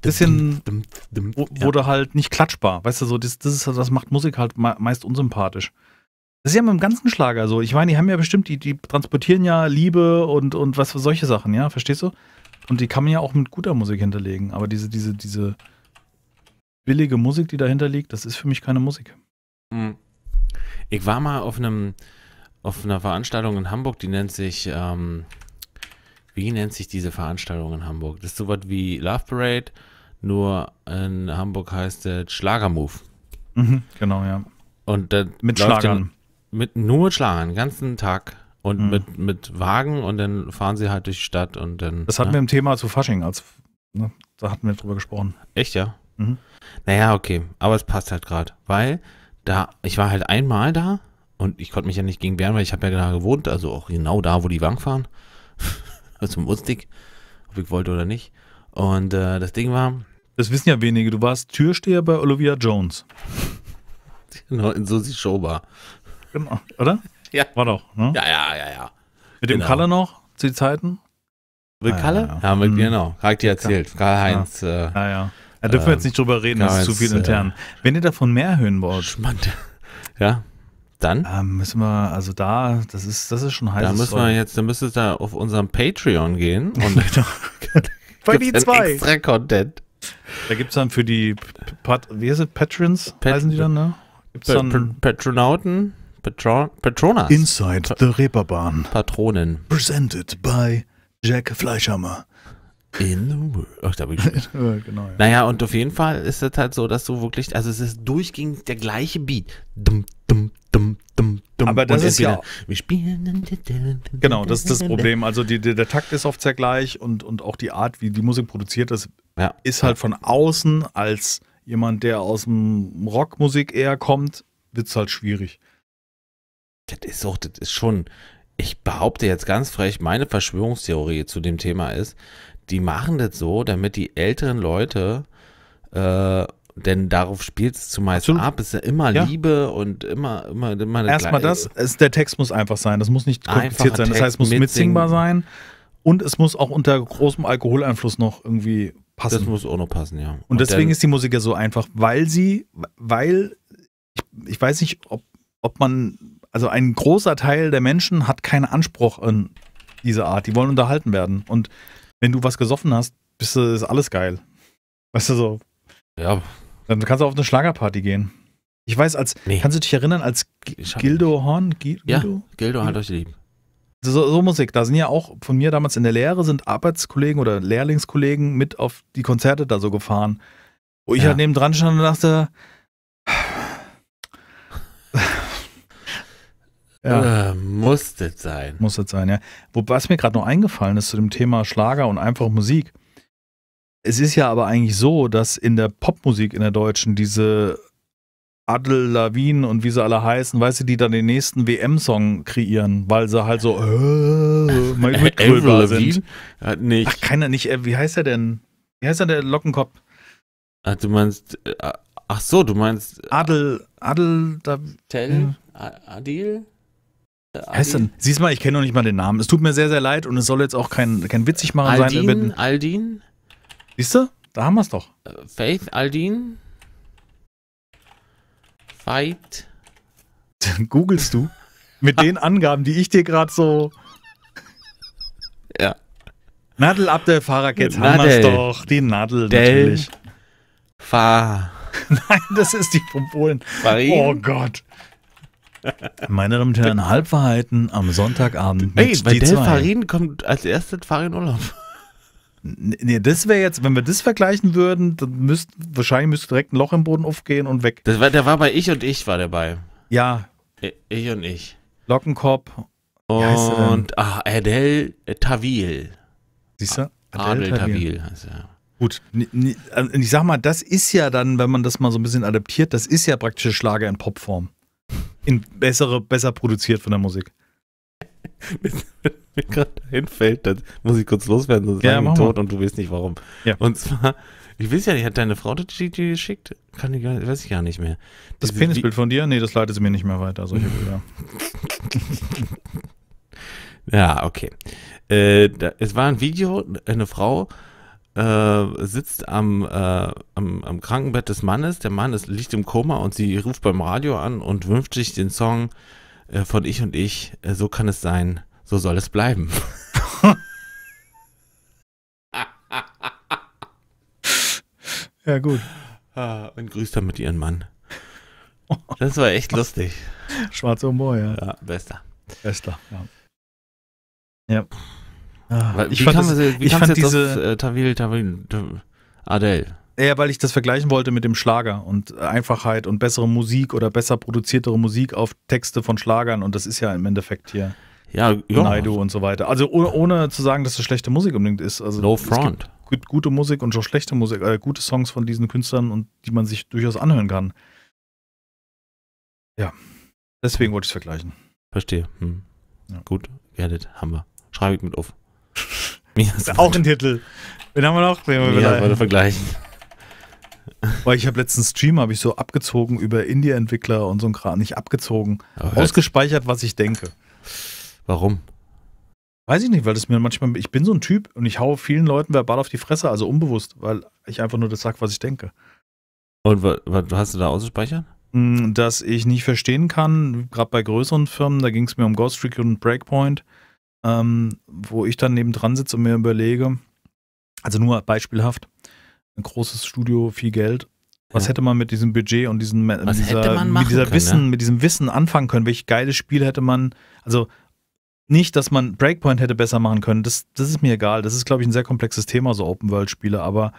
Bisschen wurde halt nicht klatschbar, weißt du, so das, das, ist, das macht Musik halt meist unsympathisch. Das ist ja mit dem ganzen Schlager so. Ich meine, die haben ja bestimmt, die, die transportieren ja Liebe und, und was für solche Sachen, ja, verstehst du? Und die kann man ja auch mit guter Musik hinterlegen. Aber diese, diese, diese billige Musik, die dahinter liegt, das ist für mich keine Musik.
Hm. Ich war mal auf einem auf einer Veranstaltung in Hamburg, die nennt sich, ähm, wie nennt sich diese Veranstaltung in Hamburg? Das ist sowas wie Love Parade, nur in Hamburg heißt es Schlagermove.
Mhm, genau, ja.
Und mit Schlagern. Dann, mit nur Schlagern, den ganzen Tag und mhm. mit, mit Wagen und dann fahren sie halt durch die Stadt und dann. Das hatten ne? wir im
Thema zu Fasching, als ne? da hatten wir drüber gesprochen. Echt, ja? Mhm.
Naja, okay, aber es passt halt gerade, weil da, ich war halt einmal da und ich konnte mich ja nicht gegen wehren, weil ich habe ja da gewohnt, also auch genau da, wo die Wagen fahren. also musste ob ich wollte oder nicht. Und äh, das Ding war. Das wissen ja wenige, du warst Türsteher bei Olivia
Jones. genau, in Susi Showbar. Genau, oder? ja. War doch, ne? Ja, ja, ja, ja. Mit genau. dem Kalle noch, zu den Zeiten? Mit ah, Kalle? Ja, ja. ja mit, genau. Mhm. Habe ich dir erzählt. Karl-Heinz. Ja. Äh, ah, ja. Da dürfen wir jetzt nicht drüber reden, äh, das ist zu viel intern. Äh, Wenn ihr davon mehr hören wollt. Spannend. Ja. Dann? Ähm, müssen wir, also da, das ist, das ist schon heiß. Da müssen Zeug. wir
jetzt, da müsstest ihr da auf unserem Patreon gehen und bei
genau. die zwei. Extra Content. Da gibt es dann für die, Pat, wie heißt es, Patrons, Pat heißen die dann, ne? Gibt's dann Patronauten? Patron Patronas.
Inside the Reeperbahn. Patronen.
Presented by Jack Fleischhammer.
In the world. Ach, da bin ich genau, ja. Naja, und auf jeden Fall ist es halt so, dass du wirklich,
also es ist durchgehend der gleiche Beat. Dum, dum,
dum, dum, dum. Aber das ist ja.
Wir spielen. Genau, das ist das Problem. Also die, der, der Takt ist oft sehr gleich und, und auch die Art, wie die Musik produziert ist, ja. ist halt von außen als jemand, der aus dem Rockmusik eher kommt, wird es halt schwierig das ist auch,
das ist schon, ich behaupte jetzt ganz frech, meine Verschwörungstheorie zu dem Thema ist, die machen das so, damit die älteren Leute, äh, denn darauf spielt es zumeist Absolut. ab, ist ja immer ja. Liebe und immer, immer, immer. Erstmal das,
es, der Text muss einfach sein, das muss nicht kompliziert sein, das Text heißt, es muss mitsingbar sein und es muss auch unter großem Alkoholeinfluss noch irgendwie passen. Das muss auch noch passen, ja. Und, und deswegen ist die Musik ja so einfach, weil sie, weil, ich, ich weiß nicht, ob, ob man also ein großer Teil der Menschen hat keinen Anspruch an diese Art. Die wollen unterhalten werden. Und wenn du was gesoffen hast, bist du, ist alles geil. Weißt du so? Ja. Dann kannst du auf eine Schlagerparty gehen. Ich weiß, als nee. kannst du dich erinnern, als Gildo Horn? Gildo? Ja, Gildo, Gildo hat euch lieb. So, so, Musik, da sind ja auch von mir damals in der Lehre sind Arbeitskollegen oder Lehrlingskollegen mit auf die Konzerte da so gefahren. Wo ich ja. halt neben dran stand und dachte, ja. Äh, muss das sein. Muss das sein, ja. Wo, was mir gerade noch eingefallen ist zu dem Thema Schlager und einfach Musik. Es ist ja aber eigentlich so, dass in der Popmusik in der Deutschen diese Adel Lawin und wie sie alle heißen, weißt du, die dann den nächsten WM-Song kreieren, weil sie halt so äh, äh mitgröber sind. Hat nicht. Ach, keiner nicht. Äh, wie heißt er denn? Wie heißt er der Lockenkopf? Ach, du meinst. Äh, ach so, du meinst. Adel. Adel. Da, Tell? Adil? Heißt denn, siehst mal, ich kenne noch nicht mal den Namen. Es tut mir sehr, sehr leid und es soll jetzt auch kein, kein witzig machen Aldin, sein. Mit, Aldin? Siehst du? Da haben wir es doch. Äh, Faith, Aldin? Fight? Dann googelst du mit den Angaben, die ich dir gerade so... Ja. Nadel ab Abdel Faraket haben wir es doch. Die Nadel Del natürlich. Fahr. Nein, das ist die von Popolen. Oh Gott. Meine Damen und Herren, Halbwahrheiten am Sonntagabend. Ey, bei Del Farin kommt als erstes Farin Urlaub. Nee, das wäre jetzt, wenn wir das vergleichen würden, dann müsst, wahrscheinlich müsste direkt ein Loch im Boden aufgehen und weg.
Das war, der war bei Ich und Ich war dabei. Ja. Ich und Ich.
Lockenkopf.
Und, ach, Adel äh, Tawil.
Siehst du? Adel, Adel Tawil. Tawil heißt er. Gut, äh, ich sag mal, das ist ja dann, wenn man das mal so ein bisschen adaptiert, das ist ja praktische Schlager in Popform in bessere, besser produziert von der Musik. Wenn mir gerade einfällt, dann muss ich kurz loswerden, sonst ja, ich tot und
du weißt nicht warum. Ja. Und zwar, ich weiß ja nicht, hat deine Frau das Video geschickt? Kann ich weiß ich gar nicht mehr. Das, das Penisbild
von dir? Nee, das leitet sie mir nicht mehr weiter, solche Bilder.
ja, okay. Äh, da, es war ein Video, eine Frau äh, sitzt am, äh, am, am, Krankenbett des Mannes. Der Mann ist, liegt im Koma und sie ruft beim Radio an und wünscht sich den Song äh, von Ich und Ich. Äh, so kann es sein, so soll es bleiben. ja, gut. Ah, und grüßt damit ihren Mann. Das war echt lustig.
Schwarzer Humor, ja. ja. Bester. Bester, ja. Ja. Ah, ich fand, das, wie ich fand diese auf, äh, Tawil, Tawil, Adele. Ja, weil ich das vergleichen wollte mit dem Schlager und Einfachheit und bessere Musik oder besser produziertere Musik auf Texte von Schlagern und das ist ja im Endeffekt hier ja, Naidu und so weiter. Also ohne, ohne zu sagen, dass es schlechte Musik unbedingt ist. Also Low Front. Es gibt gute Musik und auch schlechte Musik, äh, gute Songs von diesen Künstlern und die man sich durchaus anhören kann. Ja, deswegen wollte ich es vergleichen.
Verstehe. Hm. Ja. Gut, werdet, haben wir. Schreibe ich mit auf. Mias
auch ein Titel. Wen haben wir noch? Den haben wir ja, wollte vergleichen. Weil ich habe letzten Stream habe ich so abgezogen über Indie-Entwickler und so ein Kram. Nicht abgezogen, Aber ausgespeichert, was ich denke. Warum? Weiß ich nicht, weil das mir manchmal. Ich bin so ein Typ und ich haue vielen Leuten verbal auf die Fresse, also unbewusst, weil ich einfach nur das sage, was ich denke. Und was hast du da ausgespeichert? Hm, dass ich nicht verstehen kann, gerade bei größeren Firmen, da ging es mir um Ghost Recon und Breakpoint ähm, wo ich dann nebendran sitze und mir überlege, also nur beispielhaft, ein großes Studio, viel Geld. Was ja. hätte man mit diesem Budget und diesem, dieser, mit dieser können, Wissen, ja? Ne? mit diesem Wissen anfangen können? Welches geiles Spiel hätte man, also nicht, dass man Breakpoint hätte besser machen können, das, das ist mir egal. Das ist, glaube ich, ein sehr komplexes Thema, so Open-World-Spiele. Aber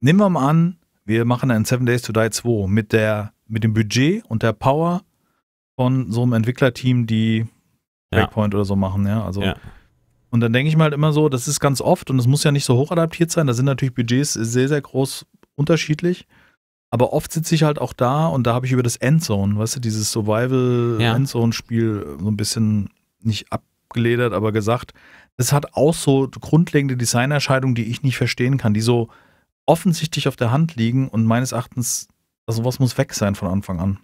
nehmen wir mal an, wir machen einen Seven Days to Die 2 mit, der, mit dem Budget und der Power von so einem Entwicklerteam, die Breakpoint ja. oder so machen, ja. Also ja. Und dann denke ich mal halt immer so, das ist ganz oft und es muss ja nicht so hoch adaptiert sein. Da sind natürlich Budgets sehr, sehr groß unterschiedlich. Aber oft sitze ich halt auch da und da habe ich über das Endzone, weißt du, dieses Survival-Endzone-Spiel ja. so ein bisschen nicht abgeledert, aber gesagt, es hat auch so grundlegende Designerscheidungen, die ich nicht verstehen kann, die so offensichtlich auf der Hand liegen und meines Erachtens, also was muss weg sein von Anfang an.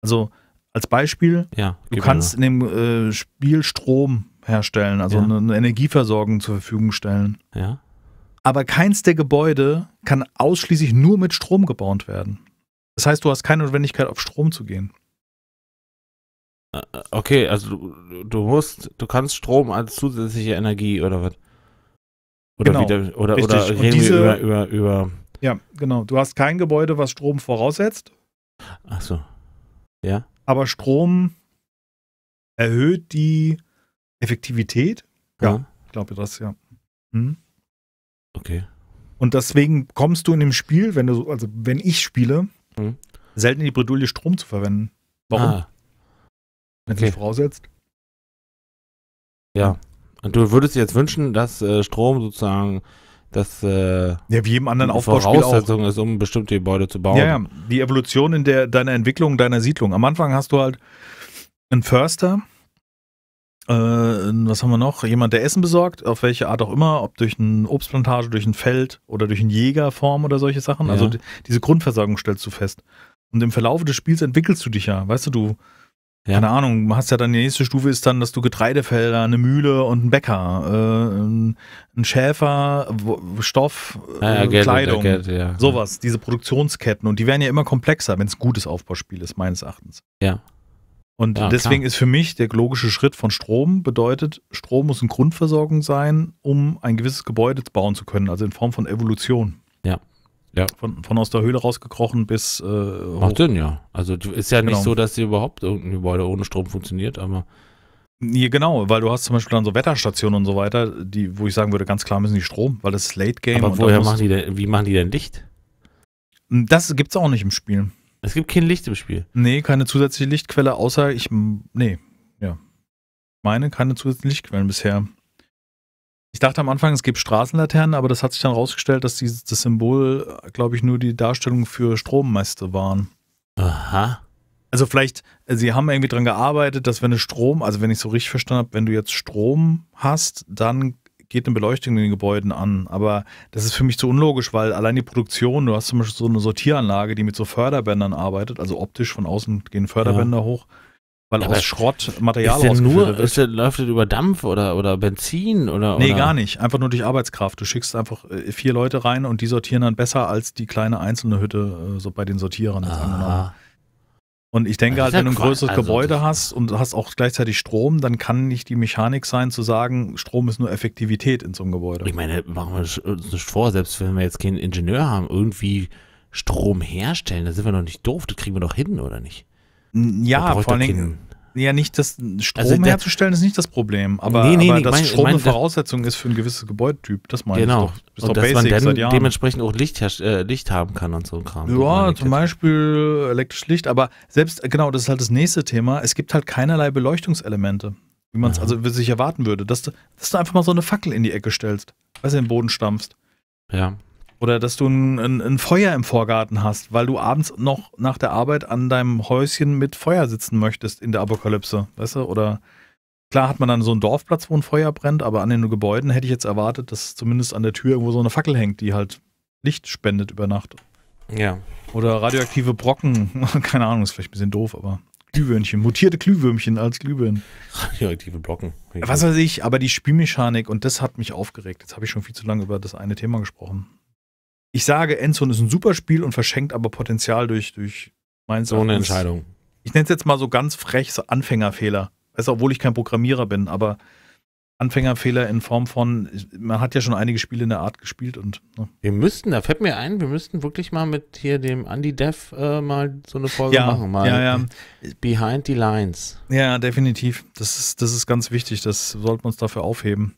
Also als Beispiel, ja, du kannst in dem äh, Spiel Strom herstellen, also ja. eine, eine, Energieversorgung zur Verfügung stellen. Ja. Aber keins der Gebäude kann ausschließlich nur mit Strom gebaut werden. Das heißt, du hast keine Notwendigkeit, auf Strom zu gehen.
Äh, okay, also du, du musst, du kannst Strom als zusätzliche Energie oder was? Oder genau, wieder, oder, oder reden diese, über, über, über.
Ja, genau. Du hast kein Gebäude, was Strom voraussetzt. Ach so. Ja aber Strom erhöht die Effektivität. Ja, ich glaube das, ja. Hm. Okay. Und deswegen kommst du in dem Spiel, wenn du, also wenn ich spiele, hm. selten in die Bredouille Strom zu verwenden. Warum? Ah. Wenn okay. sich voraussetzt.
Ja. Und du würdest dir jetzt wünschen, dass äh, Strom sozusagen
das äh, ja, wie jedem anderen Aufbauspiel Voraussetzung auch. ist, um bestimmte Gebäude zu bauen. Ja, ja, die Evolution in der, deiner Entwicklung, deiner Siedlung. Am Anfang hast du halt einen Förster, äh, was haben wir noch? Jemand, der Essen besorgt, auf welche Art auch immer, ob durch eine Obstplantage, durch ein Feld oder durch eine Jägerform oder solche Sachen. Also ja. Also die, diese Grundversorgung stellst du fest. Und im Verlauf des Spiels entwickelst du dich ja. Weißt du, du ja. Keine Ahnung, du hast ja dann die nächste Stufe ist dann, dass du Getreidefelder, eine Mühle und einen Bäcker, äh, einen Schäfer, Stoff, ah, ja, äh, Kleidung, it, yeah. Äh, sowas, diese Produktionsketten und die werden ja immer komplexer, wenn es gutes Aufbauspiel ist, meines Erachtens. Ja. Und ja, deswegen klar. ist für mich der logische Schritt von Strom bedeutet, Strom muss eine Grundversorgung sein, um ein gewisses Gebäude bauen zu können, also in Form von Evolution. Ja. Ja. Von, von aus der Höhle rausgekrochen bis. Äh, Macht Sinn, ja. Also ist ja genau. nicht so, dass hier überhaupt irgendein Gebäude ohne Strom funktioniert, aber. Nee, genau, weil du hast zum Beispiel dann so Wetterstationen und so weiter, die, wo ich sagen würde, ganz klar müssen die Strom, weil das ist Late Game. Aber woher machen die denn, wie machen die denn Licht? Das gibt's auch nicht im Spiel. Es gibt kein Licht im Spiel. Nee, keine zusätzliche Lichtquelle, außer ich. Nee, ja. Meine keine zusätzlichen Lichtquellen bisher. Ich dachte am Anfang, es gibt Straßenlaternen, aber das hat sich dann rausgestellt, dass dieses, das Symbol, äh, glaube ich, nur die Darstellung für Strommäste waren. Aha. Also vielleicht, äh, sie haben irgendwie dran gearbeitet, dass wenn du Strom, also wenn ich so richtig verstanden habe, wenn du jetzt Strom hast, dann geht eine Beleuchtung in den Gebäuden an. Aber das ist für mich zu unlogisch, weil allein die Produktion, du hast zum Beispiel so eine Sortieranlage, die mit so Förderbändern arbeitet, also optisch von außen gehen Förderbänder ja. hoch. Weil ja, aus Schrott Material ist nur, wird. Ist
der, läuft das über Dampf oder, oder Benzin oder, Nee, oder? gar
nicht. Einfach nur durch Arbeitskraft. Du schickst einfach äh, vier Leute rein und die sortieren dann besser als die kleine einzelne Hütte äh, so bei den Sortierern. Ah. Und ich denke halt, wenn du ein größeres also Gebäude hast und hast auch gleichzeitig Strom, dann kann nicht die Mechanik sein, zu sagen, Strom ist nur Effektivität in so einem Gebäude. Ich meine, machen wir uns nicht
vor, selbst wenn wir jetzt keinen Ingenieur haben, irgendwie Strom herstellen, da sind wir noch nicht doof, das
kriegen wir doch hin, oder nicht? Ja, vor allen Dingen. Ja, nicht das Strom also herzustellen ist nicht das Problem, aber, nee, nee, aber nee, dass mein, Strom mein, eine Voraussetzung ist für einen gewissen Gebäudetyp, das meine genau. ich doch. Ist und doch dass Basic man dann
dementsprechend auch Licht, äh, Licht haben kann und so ein Kram.
Ja, zum Beispiel elektrisches Licht, aber selbst, genau, das ist halt das nächste Thema, es gibt halt keinerlei Beleuchtungselemente, wie man es also sich erwarten würde, dass du, dass du einfach mal so eine Fackel in die Ecke stellst, weil du den Boden stampfst. Ja. Oder dass du ein, ein, ein, Feuer im Vorgarten hast, weil du abends noch nach der Arbeit an deinem Häuschen mit Feuer sitzen möchtest in der Apokalypse, weißt du? Oder klar hat man dann so einen Dorfplatz, wo ein Feuer brennt, aber an den Gebäuden hätte ich jetzt erwartet, dass zumindest an der Tür irgendwo so eine Fackel hängt, die halt Licht spendet über Nacht. Ja. Oder radioaktive Brocken, keine Ahnung, ist vielleicht ein bisschen doof, aber Glühwürmchen, mutierte Glühwürmchen als Glühwürmchen. Radioaktive Brocken. Was weiß ich, aber die Spielmechanik und das hat mich aufgeregt. Jetzt habe ich schon viel zu lange über das eine Thema gesprochen ich sage, Endzone ist ein super Spiel und verschenkt aber Potenzial durch, durch meins. So eine Entscheidung. Ich nenne es jetzt mal so ganz frech, so Anfängerfehler. Weißt du, obwohl ich kein Programmierer bin, aber Anfängerfehler in Form von, man hat ja schon einige Spiele in der Art gespielt und. Ne. Wir müssten, da fällt mir ein, wir müssten wirklich mal mit hier dem Andy Dev äh, mal so
eine Folge ja, machen. Mal ja, ja. Behind the Lines.
Ja, definitiv. Das ist, das ist ganz wichtig. Das sollten wir uns dafür aufheben.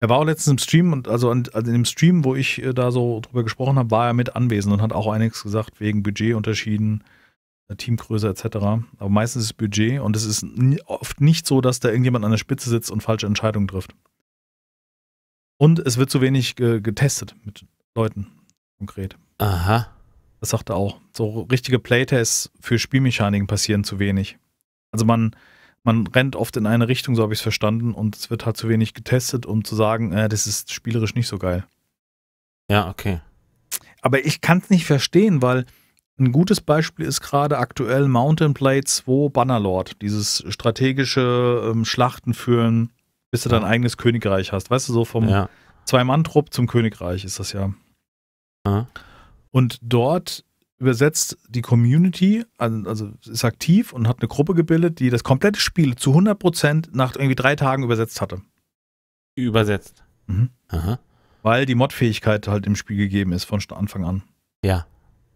Er war auch letztens im Stream und also in, also in dem Stream, wo ich äh, da so drüber gesprochen habe, war er mit anwesend und hat auch einiges gesagt wegen Budgetunterschieden, äh, Teamgröße etc. Aber meistens ist es Budget und es ist oft nicht so, dass da irgendjemand an der Spitze sitzt und falsche Entscheidungen trifft. Und es wird zu wenig ge getestet mit Leuten konkret. Aha. Das sagt er auch. So richtige Playtests für Spielmechaniken passieren zu wenig. Also man, man rennt oft in eine Richtung, so habe ich es verstanden, und es wird halt zu wenig getestet, um zu sagen, äh, das ist spielerisch nicht so geil. Ja, okay. Aber ich kann es nicht verstehen, weil ein gutes Beispiel ist gerade aktuell Mountain Blade 2 Bannerlord, dieses strategische ähm, Schlachten führen, bis du dein eigenes Königreich hast. Weißt du, so vom ja. Zwei-Mann-Trupp zum Königreich ist das ja. ja. Und dort übersetzt die Community, also ist aktiv und hat eine Gruppe gebildet, die das komplette Spiel zu 100% nach irgendwie drei Tagen übersetzt hatte. Übersetzt. Mhm. Aha. Weil die Mod-Fähigkeit halt im Spiel gegeben ist von Anfang an. Ja.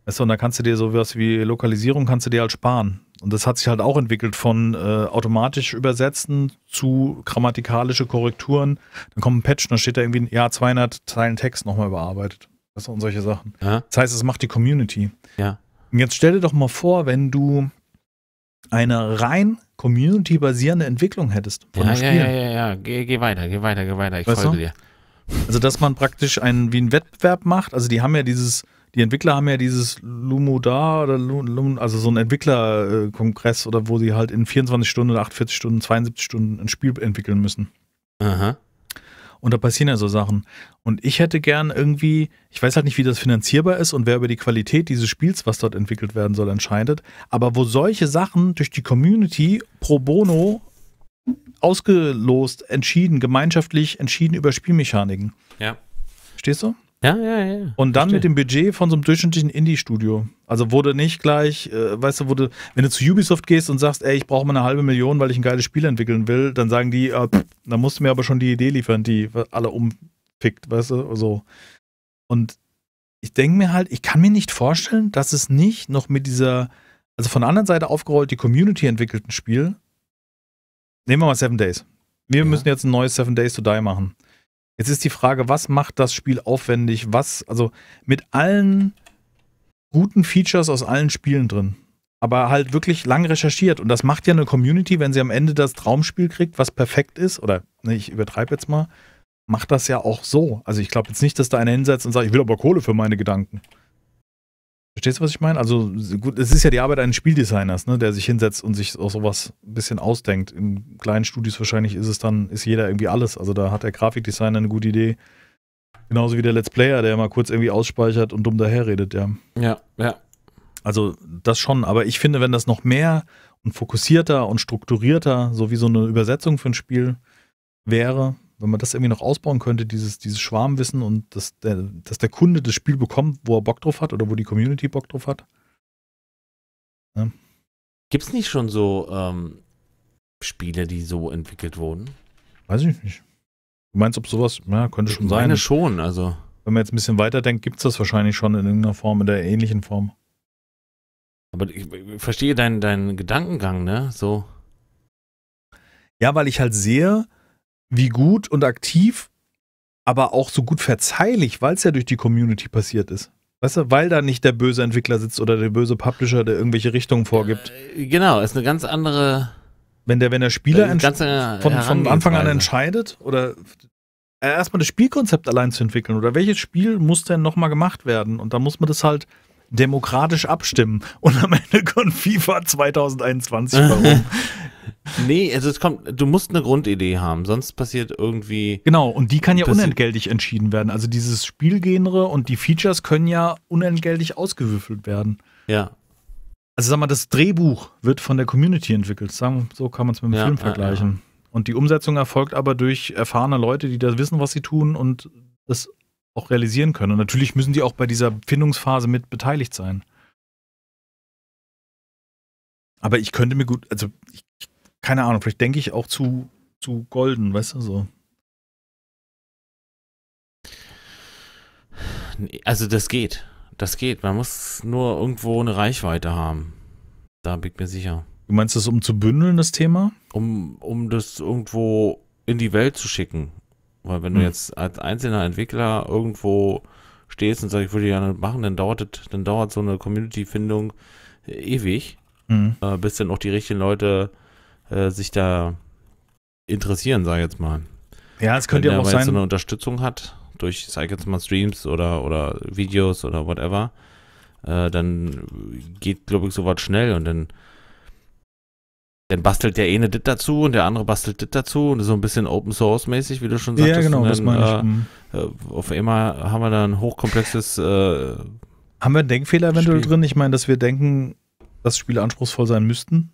Weißt du, und da kannst du dir sowas wie Lokalisierung kannst du dir halt sparen. Und das hat sich halt auch entwickelt von äh, automatisch Übersetzen zu grammatikalische Korrekturen. Dann kommt ein Patch, und dann steht da irgendwie, ja, 200 Zeilen Text nochmal überarbeitet und solche Sachen. Ja. Das heißt, es macht die Community. Ja. Und jetzt stell dir doch mal vor, wenn du eine rein community-basierende Entwicklung hättest. Von ja, ja, ja, ja, ja. Geh, geh, weiter, geh weiter, geh weiter. Ich weißt folge du? dir. Also, dass man praktisch einen, wie einen Wettbewerb macht. Also, die haben ja dieses, die Entwickler haben ja dieses Lumo da oder Lum, also so ein Entwicklerkongress oder wo sie halt in 24 Stunden oder 48 Stunden, 72 Stunden ein Spiel entwickeln müssen. Aha. Und da passieren ja so Sachen. Und ich hätte gern irgendwie, ich weiß halt nicht, wie das finanzierbar ist und wer über die Qualität dieses Spiels, was dort entwickelt werden soll, entscheidet, aber wo solche Sachen durch die Community pro bono ausgelost, entschieden, gemeinschaftlich entschieden über Spielmechaniken. Ja. Stehst du? Ja,
ja, ja. Und dann verstehe. mit
dem Budget von so einem durchschnittlichen Indie-Studio. Also wurde nicht gleich, äh, weißt du, wurde, wenn du zu Ubisoft gehst und sagst, ey, ich brauche mal eine halbe Million, weil ich ein geiles Spiel entwickeln will, dann sagen die, äh, da musst du mir aber schon die Idee liefern, die alle umpickt, weißt du, so. Und ich denke mir halt, ich kann mir nicht vorstellen, dass es nicht noch mit dieser, also von der anderen Seite aufgerollt, die Community entwickelten Spiel. Nehmen wir mal Seven Days. Wir ja. müssen jetzt ein neues Seven Days to Die machen. Jetzt ist die Frage, was macht das Spiel aufwendig? Was, also mit allen guten Features aus allen Spielen drin, aber halt wirklich lang recherchiert. Und das macht ja eine Community, wenn sie am Ende das Traumspiel kriegt, was perfekt ist, oder ne, ich übertreibe jetzt mal, macht das ja auch so. Also ich glaube jetzt nicht, dass da einer hinsetzt und sagt, ich will aber Kohle für meine Gedanken. Verstehst du, was ich meine? Also gut, es ist ja die Arbeit eines Spieldesigners, ne, der sich hinsetzt und sich auch sowas ein bisschen ausdenkt. In kleinen Studios wahrscheinlich ist es dann, ist jeder irgendwie alles. Also da hat der Grafikdesigner eine gute Idee. Genauso wie der Let's Player, der mal kurz irgendwie ausspeichert und dumm daherredet, ja. Ja, ja. Also das schon, aber ich finde, wenn das noch mehr und fokussierter und strukturierter, so wie so eine Übersetzung für ein Spiel wäre, wenn man das irgendwie noch ausbauen könnte, dieses, dieses Schwarmwissen und dass der, dass der Kunde das Spiel bekommt, wo er Bock drauf hat oder wo die Community Bock drauf hat. Ja.
Gibt es nicht schon so ähm, Spiele, die so entwickelt wurden?
Weiß ich nicht. Du meinst, ob sowas, ja, könnte schon sein. Ich meine schon, also. Wenn man jetzt ein bisschen weiterdenkt, gibt es das wahrscheinlich schon in irgendeiner Form, in der ähnlichen Form. Aber ich, ich
verstehe deinen, deinen Gedankengang, ne? So. Ja, weil ich halt sehe,
wie gut und aktiv, aber auch so gut verzeihlich, weil es ja durch die Community passiert ist. Weißt du, weil da nicht der böse Entwickler sitzt oder der böse Publisher, der irgendwelche Richtungen vorgibt.
Äh, genau, ist eine ganz andere. Wenn der, wenn der Spieler äh, von, von Anfang an
entscheidet oder äh, erstmal das Spielkonzept allein zu entwickeln oder welches Spiel muss denn nochmal gemacht werden und da muss man das halt demokratisch abstimmen und am Ende kommt FIFA 2021 warum. Nee, also es kommt, du musst eine Grundidee haben, sonst passiert irgendwie. Genau, und die kann ja unentgeltlich entschieden werden. Also dieses Spielgenre und die Features können ja unentgeltlich ausgewürfelt werden. Ja. Also sag mal, das Drehbuch wird von der Community entwickelt. So kann man es mit dem ja, Film vergleichen. Ja, ja. Und die Umsetzung erfolgt aber durch erfahrene Leute, die da wissen, was sie tun und das auch realisieren können. Und natürlich müssen die auch bei dieser Findungsphase mit beteiligt sein. Aber ich könnte mir gut, also ich keine Ahnung, vielleicht denke ich auch zu, zu golden, weißt du, so.
Also das geht. Das geht. Man muss nur irgendwo eine Reichweite haben. Da bin ich mir sicher.
Du meinst das, um zu bündeln, das Thema? Um, um das irgendwo
in die Welt zu schicken. Weil wenn hm. du jetzt als einzelner Entwickler irgendwo stehst und sagst, ich würde gerne machen, dann dauert, dann dauert so eine Community-Findung ewig, hm. äh, bis dann auch die richtigen Leute äh, sich da interessieren, sage ich jetzt mal. Ja, es könnte ja auch sein. Wenn so eine Unterstützung hat durch, sage ich jetzt mal, Streams oder, oder Videos oder whatever, äh, dann geht, glaube ich, sowas schnell und dann dann bastelt der eine das dazu und der andere bastelt das dazu und so ein bisschen Open Source mäßig, wie du schon sagtest. Ja, genau, dann, das meine ich. Äh, mhm. äh, auf einmal haben wir da ein
hochkomplexes. Äh,
haben
wir einen Denkfehler eventuell Spiel. drin? Ich meine, dass wir denken, dass Spiele anspruchsvoll sein müssten.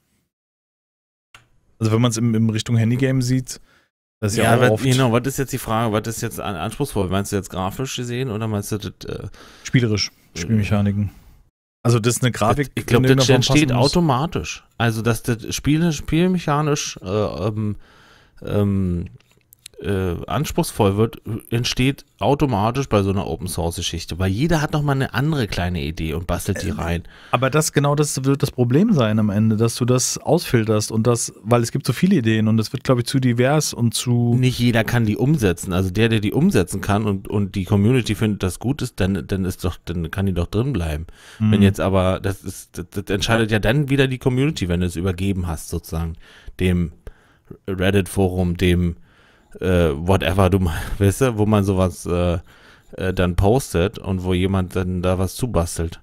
Also wenn man es in, in Richtung Handygame sieht, das ist ja, ja auch was, oft Genau,
was ist jetzt die Frage? Was ist jetzt anspruchsvoll? Meinst du jetzt grafisch gesehen oder meinst du das,
äh, Spielerisch, äh, Spielmechaniken. Also das ist eine Grafik. Das, ich glaube, das entsteht automatisch.
Also dass das Spiel, spielmechanisch äh, ähm, ähm, äh, anspruchsvoll wird, entsteht automatisch bei so einer Open Source
Geschichte, weil jeder hat noch mal eine andere kleine Idee und bastelt die ähm, rein. Aber das genau das wird das Problem sein am Ende, dass du das ausfilterst und das, weil es gibt so viele Ideen und es wird glaube ich zu divers und zu nicht jeder kann die umsetzen. Also der, der die umsetzen kann und, und die Community findet das gut
ist, dann dann ist doch dann kann die doch drin bleiben. Mhm. Wenn jetzt aber das ist das, das entscheidet ja. ja dann wieder die Community, wenn du es übergeben hast sozusagen dem Reddit Forum, dem äh, whatever du mal, weißt du, wo man sowas äh, äh, dann postet
und wo jemand dann da was zubastelt.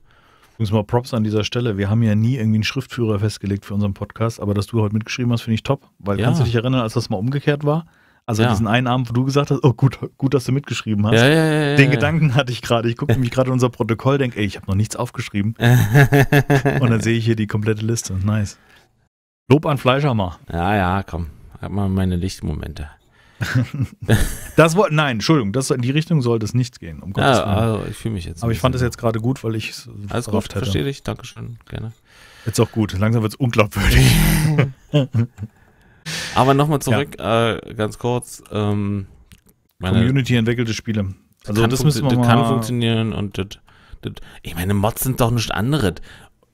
Übrigens mal Props an dieser Stelle. Wir haben ja nie irgendwie einen Schriftführer festgelegt für unseren Podcast, aber dass du heute mitgeschrieben hast, finde ich top. Weil ja. kannst du dich erinnern, als das mal umgekehrt war? Also ja. diesen einen Abend, wo du gesagt hast, oh gut, gut, dass du mitgeschrieben hast. Ja, ja, Den Gedanken hatte ich gerade. Ich gucke mich gerade unser Protokoll, denke, ey, ich habe noch nichts aufgeschrieben. und dann sehe ich hier die komplette Liste. Nice. Lob an Fleischer mal. Ja, ja, komm. Hab mal meine Lichtmomente. das wollte, nein, Entschuldigung, das, in die Richtung sollte es nicht gehen. Um Gottes ja, also ich fühle mich jetzt. Aber ich fand es jetzt gerade gut, weil ich es Alles gut, hätte. verstehe dich, Dankeschön, gerne. Jetzt auch gut, langsam wird es unglaubwürdig. Aber nochmal zurück, ja. äh,
ganz kurz. Ähm, Community
entwickelte Spiele. Also kann das müssen wir das kann
funktionieren und das, das, ich meine, Mods sind doch nichts anderes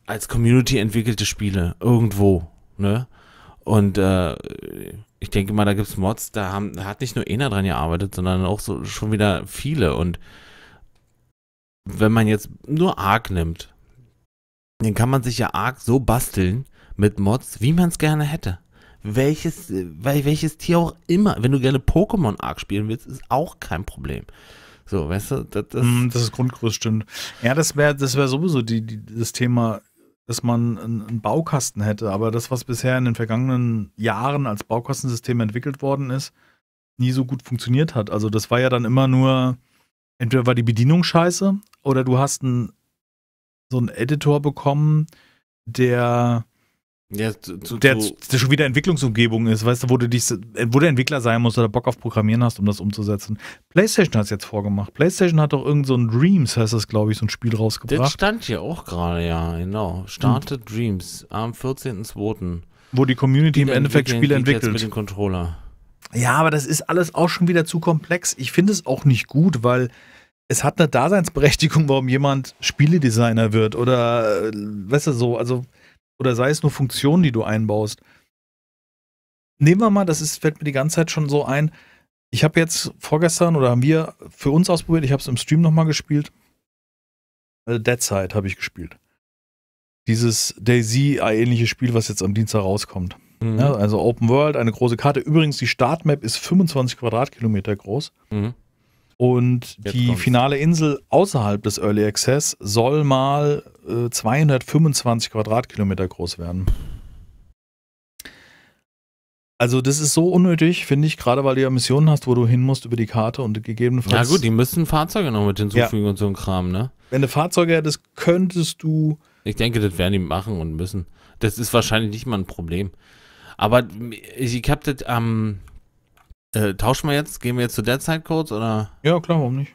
als Community entwickelte Spiele irgendwo, ne? Und äh, ich denke mal, da gibt es Mods, da, haben, da hat nicht nur einer dran gearbeitet, sondern auch so schon wieder viele. Und wenn man jetzt nur Arc nimmt, dann kann man sich ja Arc so basteln mit Mods, wie man es gerne hätte. Welches, weil welches Tier auch immer, wenn
du gerne Pokémon Arc spielen willst, ist auch kein
Problem. So, weißt du, das ist. Hm, das ist
Grundgerüst, stimmt. Ja, das wäre das wär sowieso die, die, das Thema dass man einen Baukasten hätte. Aber das, was bisher in den vergangenen Jahren als Baukastensystem entwickelt worden ist, nie so gut funktioniert hat. Also das war ja dann immer nur, entweder war die Bedienung scheiße oder du hast einen, so einen Editor bekommen, der ja, zu, zu, der, schon wieder Entwicklungsumgebung ist, weißt du, wo du, dich, wo du Entwickler sein musst oder Bock auf Programmieren hast, um das umzusetzen. PlayStation hat es jetzt vorgemacht. PlayStation hat doch irgend so ein Dreams, heißt das, glaube ich, so ein Spiel rausgebracht. Das
stand hier auch gerade, ja, genau. Startet hm. Dreams am 14.02. Wo die Community Spiele im Endeffekt Spiele entwickelt. Mit dem Controller.
Ja, aber das ist alles auch schon wieder zu komplex. Ich finde es auch nicht gut, weil es hat eine Daseinsberechtigung, warum jemand Spieledesigner wird oder, äh, weißt du, so, also oder sei es nur Funktionen, die du einbaust. Nehmen wir mal, das ist, fällt mir die ganze Zeit schon so ein. Ich habe jetzt vorgestern oder haben wir für uns ausprobiert, ich habe es im Stream nochmal gespielt. Äh, Dead Side habe ich gespielt. Dieses Daisy-ähnliche äh, Spiel, was jetzt am Dienstag rauskommt. Mhm. Ja, also Open World, eine große Karte. Übrigens, die Startmap ist 25 Quadratkilometer groß. Mhm. Und Jetzt die kommt's. finale Insel außerhalb des Early Access soll mal äh, 225 Quadratkilometer groß werden. Also das ist so unnötig, finde ich, gerade weil du ja Missionen hast, wo du hin musst über die Karte und gegebenenfalls... Ja gut, die
müssen Fahrzeuge noch mit hinzufügen ja. und so ein Kram, ne?
Wenn du Fahrzeuge hättest, könntest du...
Ich denke, das werden die machen und müssen. Das ist wahrscheinlich nicht mal ein Problem. Aber ich, habe das am... Ähm äh, tauschen wir jetzt? Gehen wir jetzt zu der Zeit kurz oder?
Ja, klar, warum nicht?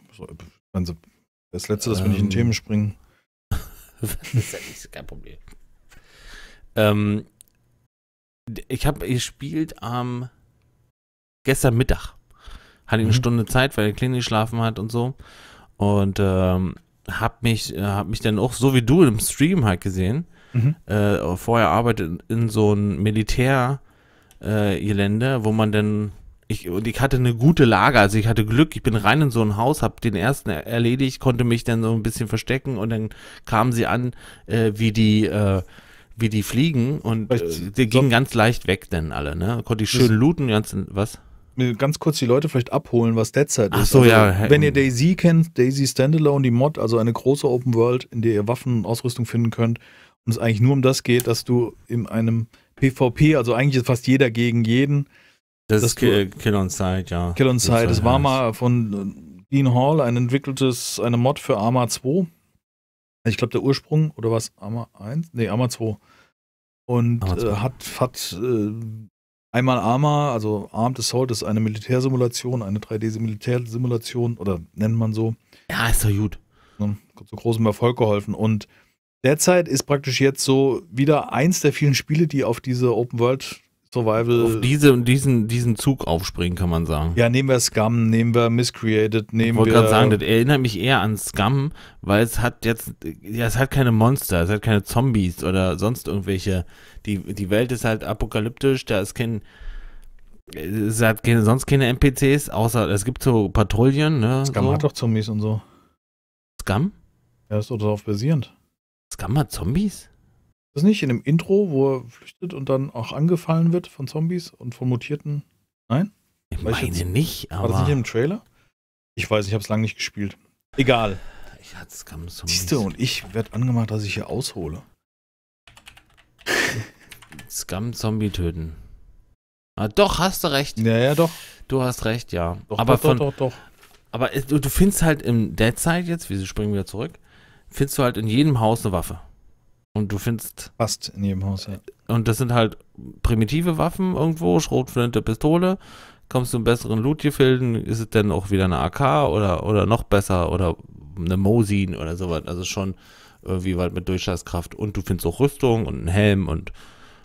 Äh, das letzte, dass ähm, wir nicht in ähm. Themen springen. das ist ja nicht, kein Problem.
Ähm, ich habe gespielt am ähm, gestern Mittag. Hatte mhm. eine Stunde Zeit, weil der Klinik schlafen hat und so. Und ähm, hab mich, hab mich dann auch so wie du im Stream halt gesehen. Mhm. Äh, vorher arbeitet in so einem Militärgelände, äh, wo man dann ich, und ich hatte eine gute Lage, also ich hatte Glück, ich bin rein in so ein Haus, habe den ersten erledigt, konnte mich dann so ein bisschen verstecken und dann kamen sie an, äh, wie die äh, wie die fliegen und äh, die gingen ganz leicht weg dann alle, ne? Konnte ich schön looten, ganz was?
Ganz kurz die Leute vielleicht abholen, was Deadside ist. Ach So, also, ja. Wenn ihr Daisy kennt, Daisy Standalone, die Mod, also eine große Open World, in der ihr Waffen und Ausrüstung finden könnt und es eigentlich nur um das geht, dass du in einem PvP, also eigentlich ist fast jeder gegen jeden, das, das ist Kill, Kill on Sight, ja. Kill on Sight. Das war mal von Dean Hall ein entwickeltes, eine Mod für Arma 2. Ich glaube, der Ursprung, oder was? Arma 1? Nee, Arma 2. Und Arma 2. Äh, hat, hat äh, einmal Arma, also Armed Assault ist eine Militärsimulation, eine 3D-Militärsimulation, oder nennt man so. Ja, ist doch gut. Ne, zu großem Erfolg geholfen. Und derzeit ist praktisch jetzt so wieder eins der vielen Spiele, die auf diese Open World Survival. Auf
diese diesen, diesen Zug aufspringen, kann man sagen.
Ja, nehmen wir Scum, nehmen wir Miscreated, nehmen wir. Ich wollte gerade sagen, das
erinnert mich eher an Scum, weil es hat jetzt, ja, es hat keine Monster, es hat keine Zombies oder sonst irgendwelche. Die, die Welt ist halt apokalyptisch, da ist kein, es hat keine, sonst keine NPCs, außer es gibt so Patrouillen. Ne, Scum so. hat doch
Zombies und so. Scum? Ja, ist doch darauf basierend. Scum hat Zombies? das nicht in dem Intro, wo er flüchtet und dann auch angefallen wird von Zombies und von Mutierten? Nein? Ich meine jetzt, nicht, aber. War das nicht im Trailer? Ich weiß, ich habe es lange nicht gespielt. Egal. Ich hatte es kam Siehst du, und ich werde angemacht, dass ich hier aushole.
Scum-Zombie töten. Ah, doch, hast du recht. Ja, ja, doch. Du hast recht, ja. Doch, aber doch, von, doch, doch, doch. Aber äh, du, du findest halt in Dead Side jetzt, wir springen wieder zurück, findest du halt in jedem Haus eine Waffe. Und du findest.
Fast in jedem Haus, ja.
Und das sind halt primitive Waffen irgendwo, Schrotflinte, Pistole. Kommst du in besseren Loot-Gefilden, ist es denn auch wieder eine AK oder, oder noch besser oder eine Mosin oder sowas. Also schon irgendwie weit mit Durchschlagskraft. Und du findest auch Rüstung und einen Helm und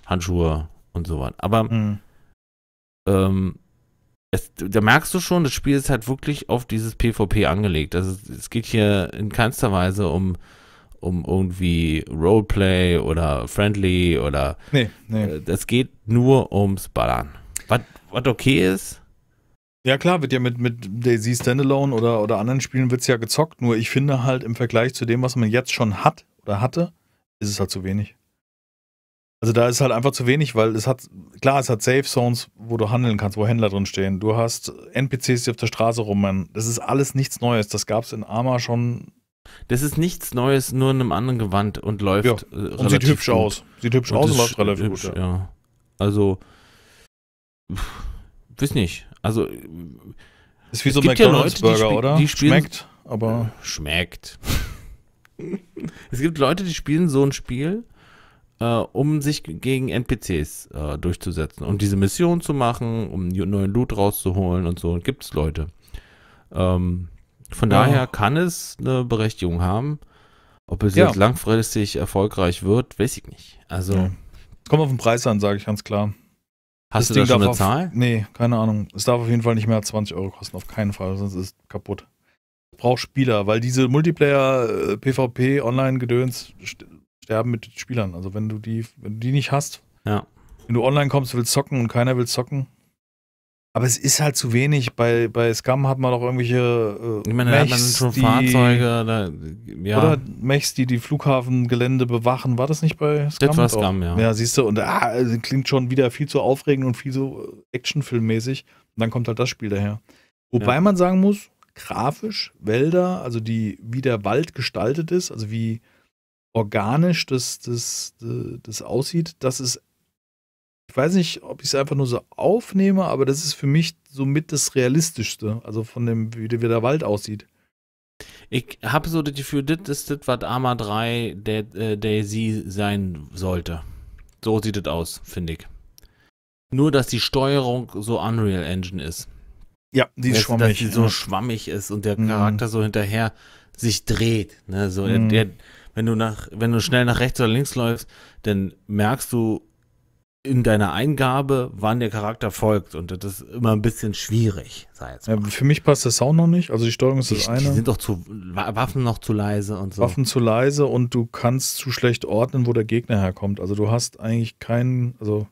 Handschuhe und sowas. Aber mhm. ähm, es, da merkst du schon, das Spiel ist halt wirklich auf dieses PvP angelegt. Also es geht hier in keinster Weise um um irgendwie Roleplay oder Friendly
oder. Nee, nee. Es äh, geht nur ums Ballern. Was, okay ist. Ja klar, wird ja mit, mit Daisy Standalone oder, oder anderen Spielen wird es ja gezockt, nur ich finde halt im Vergleich zu dem, was man jetzt schon hat oder hatte, ist es halt zu wenig. Also da ist halt einfach zu wenig, weil es hat, klar, es hat Safe Zones, wo du handeln kannst, wo Händler drin stehen. Du hast NPCs, die auf der Straße rumrennen. Das ist alles nichts Neues. Das gab es in Arma schon
das ist nichts Neues, nur in einem anderen Gewand und läuft ja. äh, und sieht hübsch gut. aus. Sieht hübsch und aus und läuft relativ hübsch, gut. Ja. ja. Also, pff, weiß nicht. Also, ist wie so ein McDonalds-Burger, ja oder? Die spielen,
schmeckt, aber.
Schmeckt. es gibt Leute, die spielen so ein Spiel, äh, um sich gegen NPCs äh, durchzusetzen, um diese Mission zu machen, um neuen Loot rauszuholen und so. Gibt es Leute. Ähm, von ja. daher kann es eine Berechtigung haben. Ob es ja. jetzt langfristig erfolgreich wird, weiß ich nicht. Also. Ja.
Kommt auf den Preis an, sage ich ganz klar. Hast das du Ding da schon eine auf, Zahl? Nee, keine Ahnung. Es darf auf jeden Fall nicht mehr als 20 Euro kosten, auf keinen Fall, sonst ist es kaputt. Braucht Spieler, weil diese Multiplayer, PvP, äh, Online-Gedöns sterben mit Spielern. Also wenn du die, wenn du die nicht hast, ja. wenn du online kommst, willst zocken und keiner will zocken, aber es ist halt zu wenig. Bei, bei Scum hat man doch irgendwelche. Äh, ich meine, Mechs, da hat man schon die, Fahrzeuge. Oder, ja. oder Mechs, die die Flughafengelände bewachen. War das nicht bei Scum? Das war Scum, ja. Ja, siehst du. Und ah, also klingt schon wieder viel zu aufregend und viel so äh, actionfilmmäßig. Und dann kommt halt das Spiel daher. Wobei ja. man sagen muss, grafisch Wälder, also die, wie der Wald gestaltet ist, also wie organisch das, das, das, äh, das aussieht, das ist ich weiß nicht, ob ich es einfach nur so aufnehme, aber das ist für mich somit das Realistischste, also von dem, wie der Wald aussieht. Ich habe so
das Gefühl, das ist das, was Arma 3 der, äh, der sie sein sollte. So sieht das aus, finde ich. Nur, dass die Steuerung so Unreal Engine ist. Ja, die ist weißt, schwammig. Dass sie so ja. schwammig ist und der mhm. Charakter mhm. so hinterher sich dreht. Ne? So, mhm. der, wenn, du nach, wenn du schnell nach rechts oder links läufst, dann merkst
du, in
deiner Eingabe, wann der Charakter folgt. Und das ist immer ein bisschen
schwierig, sei jetzt ja, Für mich passt der Sound noch nicht. Also die Steuerung ist die, das eine. Die sind doch zu, Waffen noch zu leise und so. Waffen zu leise und du kannst zu schlecht ordnen, wo der Gegner herkommt. Also du hast eigentlich keinen, also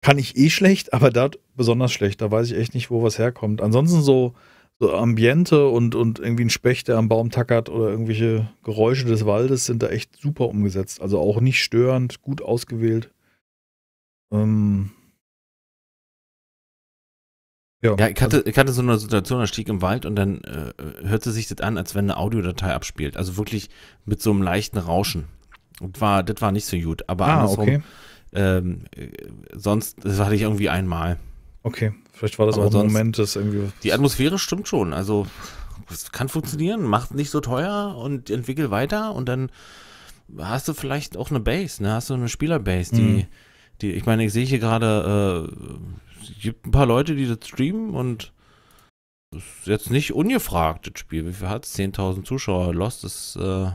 kann ich eh schlecht, aber da besonders schlecht. Da weiß ich echt nicht, wo was herkommt. Ansonsten so, so Ambiente und, und irgendwie ein Specht, der am Baum tackert oder irgendwelche Geräusche des Waldes sind da echt super umgesetzt. Also auch nicht störend, gut ausgewählt. Ähm,
ja, ja, ich hatte, also ich hatte so eine Situation, da stieg im Wald und dann äh, hörte sich das an, als wenn eine Audiodatei abspielt. Also wirklich mit so einem leichten Rauschen. Und war, das war nicht so gut. Aber ah, andersrum, okay. ähm, äh, sonst, das hatte ich irgendwie einmal. Okay, vielleicht war das aber auch sonst, ein Moment, dass irgendwie. Die Atmosphäre stimmt schon. Also, es kann funktionieren, macht nicht so teuer und entwickel weiter und dann hast du vielleicht auch eine Base, ne? Hast du eine Spielerbase, die. Mhm die, ich meine, ich sehe hier gerade, äh, es gibt ein paar Leute, die das streamen und ist jetzt nicht ungefragt, das Spiel. Wie viel hat es? 10.000 Zuschauer. Lost ist äh,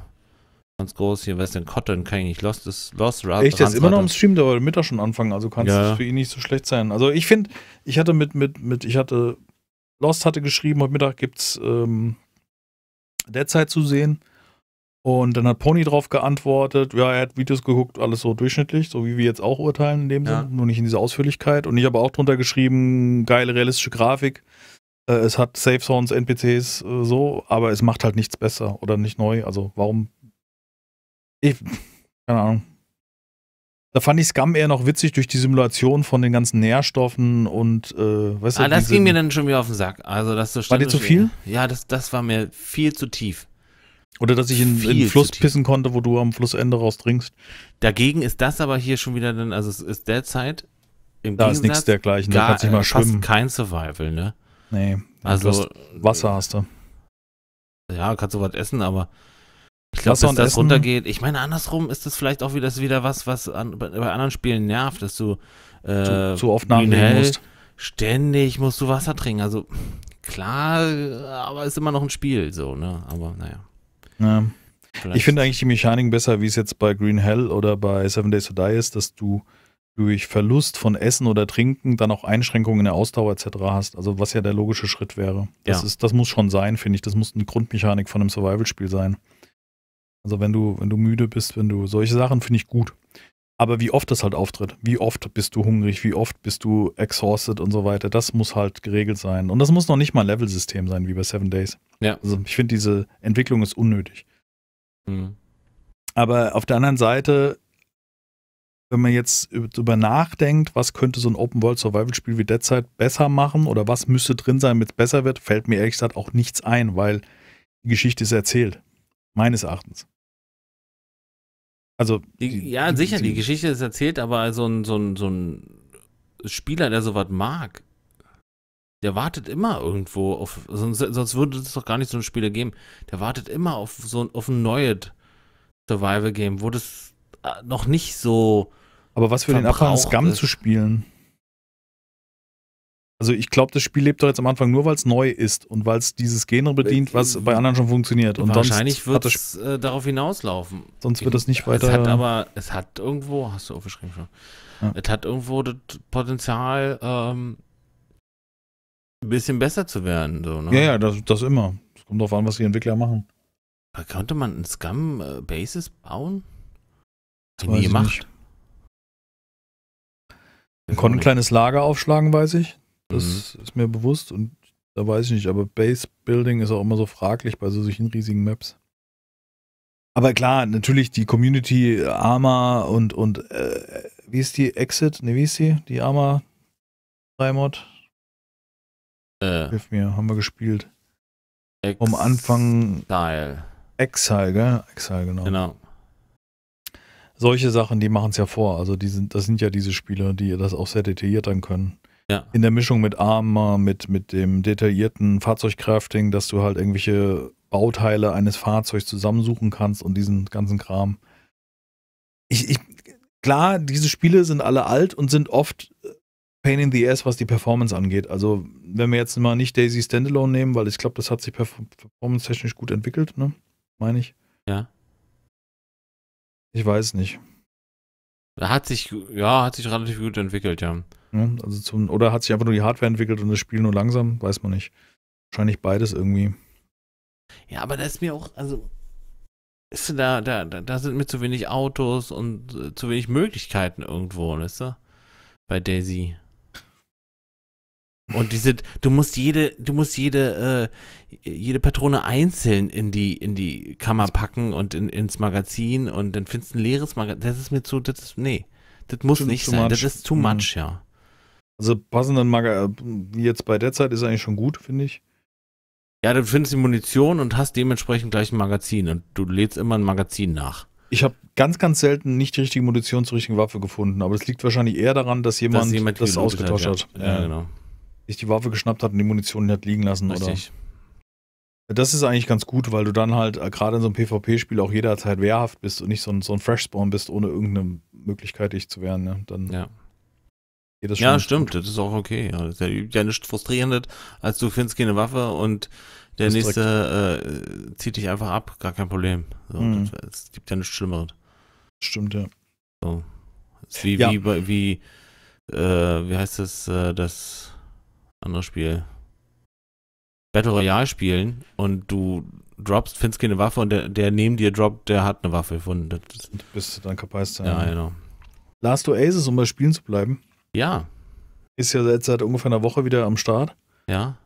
ganz groß. Hier, weiß denn, Cotton kann ich nicht. Lost ist Lost Rat, Echt, der ist immer noch im
Stream, der wollte Mittag schon anfangen. Also kann es ja. für ihn nicht so schlecht sein. Also ich finde, ich hatte mit, mit, mit, ich hatte, Lost hatte geschrieben, heute Mittag gibt es ähm, derzeit zu sehen. Und dann hat Pony drauf geantwortet, ja, er hat Videos geguckt, alles so durchschnittlich, so wie wir jetzt auch urteilen in dem ja. Sinne, nur nicht in dieser Ausführlichkeit. Und ich habe auch drunter geschrieben, geile realistische Grafik. Äh, es hat Safe Zones, NPCs, äh, so, aber es macht halt nichts besser oder nicht neu. Also warum? Ich, keine Ahnung. Da fand ich Scam eher noch witzig durch die Simulation von den ganzen Nährstoffen und äh, weißt du. Ah, das ging mir
dann schon wieder auf den Sack. Also, das so War dir zu viel? Ja, das, das war mir viel zu tief.
Oder dass ich in, in den Fluss pissen konnte, wo du am Flussende rausdringst. Dagegen ist
das aber hier schon wieder dann, also es ist derzeit im Da Gegensatz ist nichts dergleichen, gar, da kannst du mal schwimmen. kein Survival, ne? Nee. Also hast
Wasser hast du. Ja, kannst du was
essen, aber ich glaube, dass das essen. runtergeht. Ich meine, andersrum ist das vielleicht auch wieder, das wieder was, was an, bei, anderen Spielen nervt, dass du äh, zu, zu oft nachdenken musst. Ständig musst du Wasser trinken. Also klar, aber ist immer noch ein Spiel, so, ne? Aber naja.
Ja. Ich finde eigentlich die Mechaniken besser, wie es jetzt bei Green Hell oder bei Seven Days to Die ist, dass du durch Verlust von Essen oder Trinken dann auch Einschränkungen in der Ausdauer etc. hast. Also was ja der logische Schritt wäre. Das, ja. ist, das muss schon sein, finde ich. Das muss eine Grundmechanik von einem Survival-Spiel sein. Also wenn du, wenn du müde bist, wenn du solche Sachen, finde ich gut. Aber wie oft das halt auftritt, wie oft bist du hungrig, wie oft bist du exhausted und so weiter, das muss halt geregelt sein. Und das muss noch nicht mal ein Level-System sein, wie bei Seven Days. Ja. Also ich finde, diese Entwicklung ist unnötig. Mhm. Aber auf der anderen Seite, wenn man jetzt darüber nachdenkt, was könnte so ein Open-World-Survival-Spiel wie Deadside besser machen oder was müsste drin sein, damit es besser wird, fällt mir ehrlich gesagt auch nichts ein, weil die Geschichte ist erzählt. Meines Erachtens. Also.
Die, ja, die, sicher, die, die, Geschichte ist erzählt, aber so ein, so ein, so ein Spieler, der sowas mag, der wartet immer irgendwo auf. Sonst, sonst würde es doch gar nicht so ein Spieler geben. Der wartet immer auf so ein, auf ein neues Survival-Game, wo das äh, noch nicht so.
Aber was für den Abhang Scum zu spielen. Also ich glaube, das Spiel lebt doch jetzt am Anfang nur, weil es neu ist und weil es dieses Genre bedient, was bei anderen schon funktioniert. Und Wahrscheinlich
wird es äh, darauf hinauslaufen. Sonst wird das nicht weiter. Es hat aber, es hat irgendwo, hast du aufgeschrieben schon, ja. es hat irgendwo das Potenzial, ähm, ein bisschen besser zu werden. So, ne? Ja, ja,
das, das immer. Es kommt darauf an, was die Entwickler machen. Da könnte man ein Scum-Basis äh, bauen? Hat nie gemacht. Man konnte ein kleines Lager aufschlagen, weiß ich. Das mhm. ist mir bewusst und da weiß ich nicht, aber Base Building ist auch immer so fraglich bei so solchen riesigen Maps. Aber klar, natürlich die Community Arma und, und äh, wie ist die Exit? Ne, wie ist die? Die Arma 3 Mod? Äh. Hilf mir, haben wir gespielt. Ex Am Anfang. Style. Exile, gell? Exile, genau. Genau. Solche Sachen, die machen es ja vor. Also die sind, das sind ja diese Spiele, die das auch sehr detailliert dann können. Ja. In der Mischung mit Armor, mit, mit dem detaillierten Fahrzeugcrafting, dass du halt irgendwelche Bauteile eines Fahrzeugs zusammensuchen kannst und diesen ganzen Kram. Ich, ich, klar, diese Spiele sind alle alt und sind oft äh, Pain in the Ass, was die Performance angeht. Also, wenn wir jetzt mal nicht Daisy Standalone nehmen, weil ich glaube, das hat sich performance-technisch gut entwickelt, ne? Meine ich. Ja. Ich weiß nicht. Hat sich, ja, hat sich relativ gut entwickelt, ja. Ne? Also zum, oder hat sich einfach nur die Hardware entwickelt und das Spiel nur langsam, weiß man nicht. Wahrscheinlich beides irgendwie.
Ja, aber da ist mir auch, also ist da, da, da sind mir zu wenig Autos und äh, zu wenig Möglichkeiten irgendwo, weißt du? Bei Daisy. Und diese, du musst jede, du musst jede, äh, jede Patrone einzeln in die, in die Kammer packen und in, ins Magazin und dann findest du ein leeres Magazin. Das ist mir zu, das ist, nee,
das muss Zum, nicht sein. Much. Das ist too mhm. much, ja. Also passenden Magazin, äh, wie jetzt bei der Zeit, ist eigentlich schon gut, finde ich. Ja, du findest die Munition und hast dementsprechend gleich ein Magazin und du lädst immer ein Magazin nach. Ich habe ganz, ganz selten nicht die richtige Munition zur richtigen Waffe gefunden, aber es liegt wahrscheinlich eher daran, dass jemand, dass jemand das ausgetauscht hat. Ja, ja, genau. Sich die Waffe geschnappt hat und die Munition hat liegen lassen, Richtig. Oder? Das ist eigentlich ganz gut, weil du dann halt äh, gerade in so einem PvP-Spiel auch jederzeit wehrhaft bist und nicht so ein, so ein Fresh-Spawn bist, ohne irgendeine Möglichkeit, dich zu wehren. Ne? Dann ja
das ja, stimmt, das ist auch okay. Ja, das ist ja, ja nichts frustrierendes, als du findest keine Waffe und der das nächste äh, zieht dich einfach ab, gar kein Problem. So, mhm. das, es gibt ja nichts Schlimmeres. Stimmt, ja. So. Ist wie, ja. wie, wie, wie, äh, wie heißt das, äh, das andere Spiel? Battle Royale spielen und du droppst, findest keine Waffe und der,
der neben dir droppt, der hat eine Waffe gefunden. Das, bist du dann kaputt. Ja, genau. Last Oasis, um bei Spielen zu bleiben, ja. Ist ja seit, seit ungefähr einer Woche wieder am Start. Ja.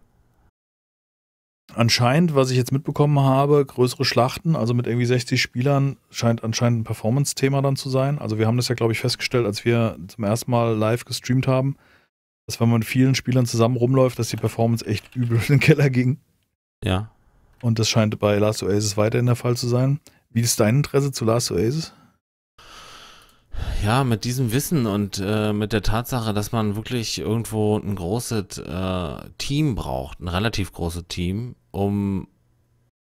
Anscheinend, was ich jetzt mitbekommen habe, größere Schlachten, also mit irgendwie 60 Spielern, scheint anscheinend ein Performance-Thema dann zu sein. Also wir haben das ja, glaube ich, festgestellt, als wir zum ersten Mal live gestreamt haben, dass wenn man mit vielen Spielern zusammen rumläuft, dass die Performance echt übel in den Keller ging. Ja. Und das scheint bei Last Oasis weiterhin der Fall zu sein. Wie ist dein Interesse zu Last Oasis? Ja, mit diesem
Wissen und äh, mit der Tatsache, dass man wirklich irgendwo ein großes äh, Team braucht, ein relativ großes Team, um,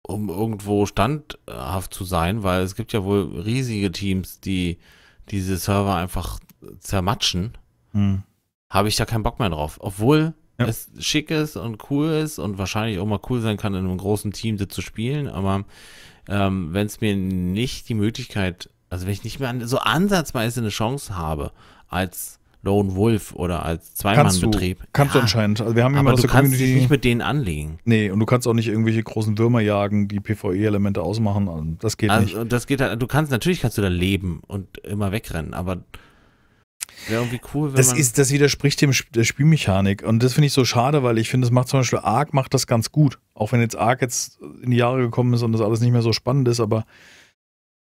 um irgendwo standhaft zu sein, weil es gibt ja wohl riesige Teams, die diese Server einfach zermatschen, mhm. habe ich da keinen Bock mehr drauf. Obwohl ja. es schick ist und cool ist und wahrscheinlich auch mal cool sein kann, in einem großen Team das zu spielen, aber ähm, wenn es mir nicht die Möglichkeit also wenn ich nicht mehr an, so ansatzweise eine Chance habe als Lone Wolf oder als Zweimannbetrieb.
Kannst, du, kannst ja, du anscheinend. Also wir haben immer aber aus du kannst Community, dich nicht mit denen anlegen. Nee, und du kannst auch nicht irgendwelche großen Würmer jagen, die PvE-Elemente ausmachen. Also das geht also,
nicht. Das geht halt, du kannst, natürlich kannst du da leben und immer wegrennen, aber Wäre irgendwie cool, wenn das man ist,
Das widerspricht dem, der Spielmechanik. Und das finde ich so schade, weil ich finde, das macht zum Beispiel Ark macht das ganz gut. Auch wenn jetzt Ark jetzt in die Jahre gekommen ist und das alles nicht mehr so spannend ist, aber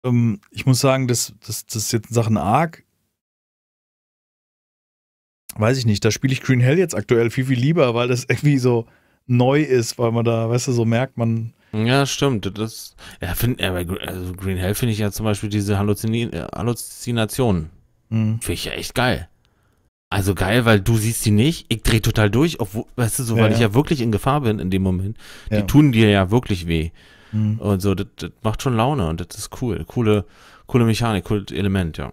ähm, ich muss sagen, das, das, das ist jetzt in Sachen Arc. Weiß ich nicht, da spiele ich Green Hell jetzt aktuell viel, viel lieber, weil das irgendwie so neu ist, weil man da, weißt du, so merkt, man,
ja, stimmt. Das, ja, find, ja, also Green Hell finde ich ja zum Beispiel diese äh, Halluzinationen. Mhm. Finde ich ja echt geil. Also geil, weil du siehst die nicht. Ich drehe total durch, obwohl, weißt du, so, weil ja. ich ja wirklich in Gefahr bin in dem Moment. Die tun dir ja wirklich weh. Mhm. Und so, das, das macht schon Laune und das ist cool. Coole, coole Mechanik, cooles Element, ja.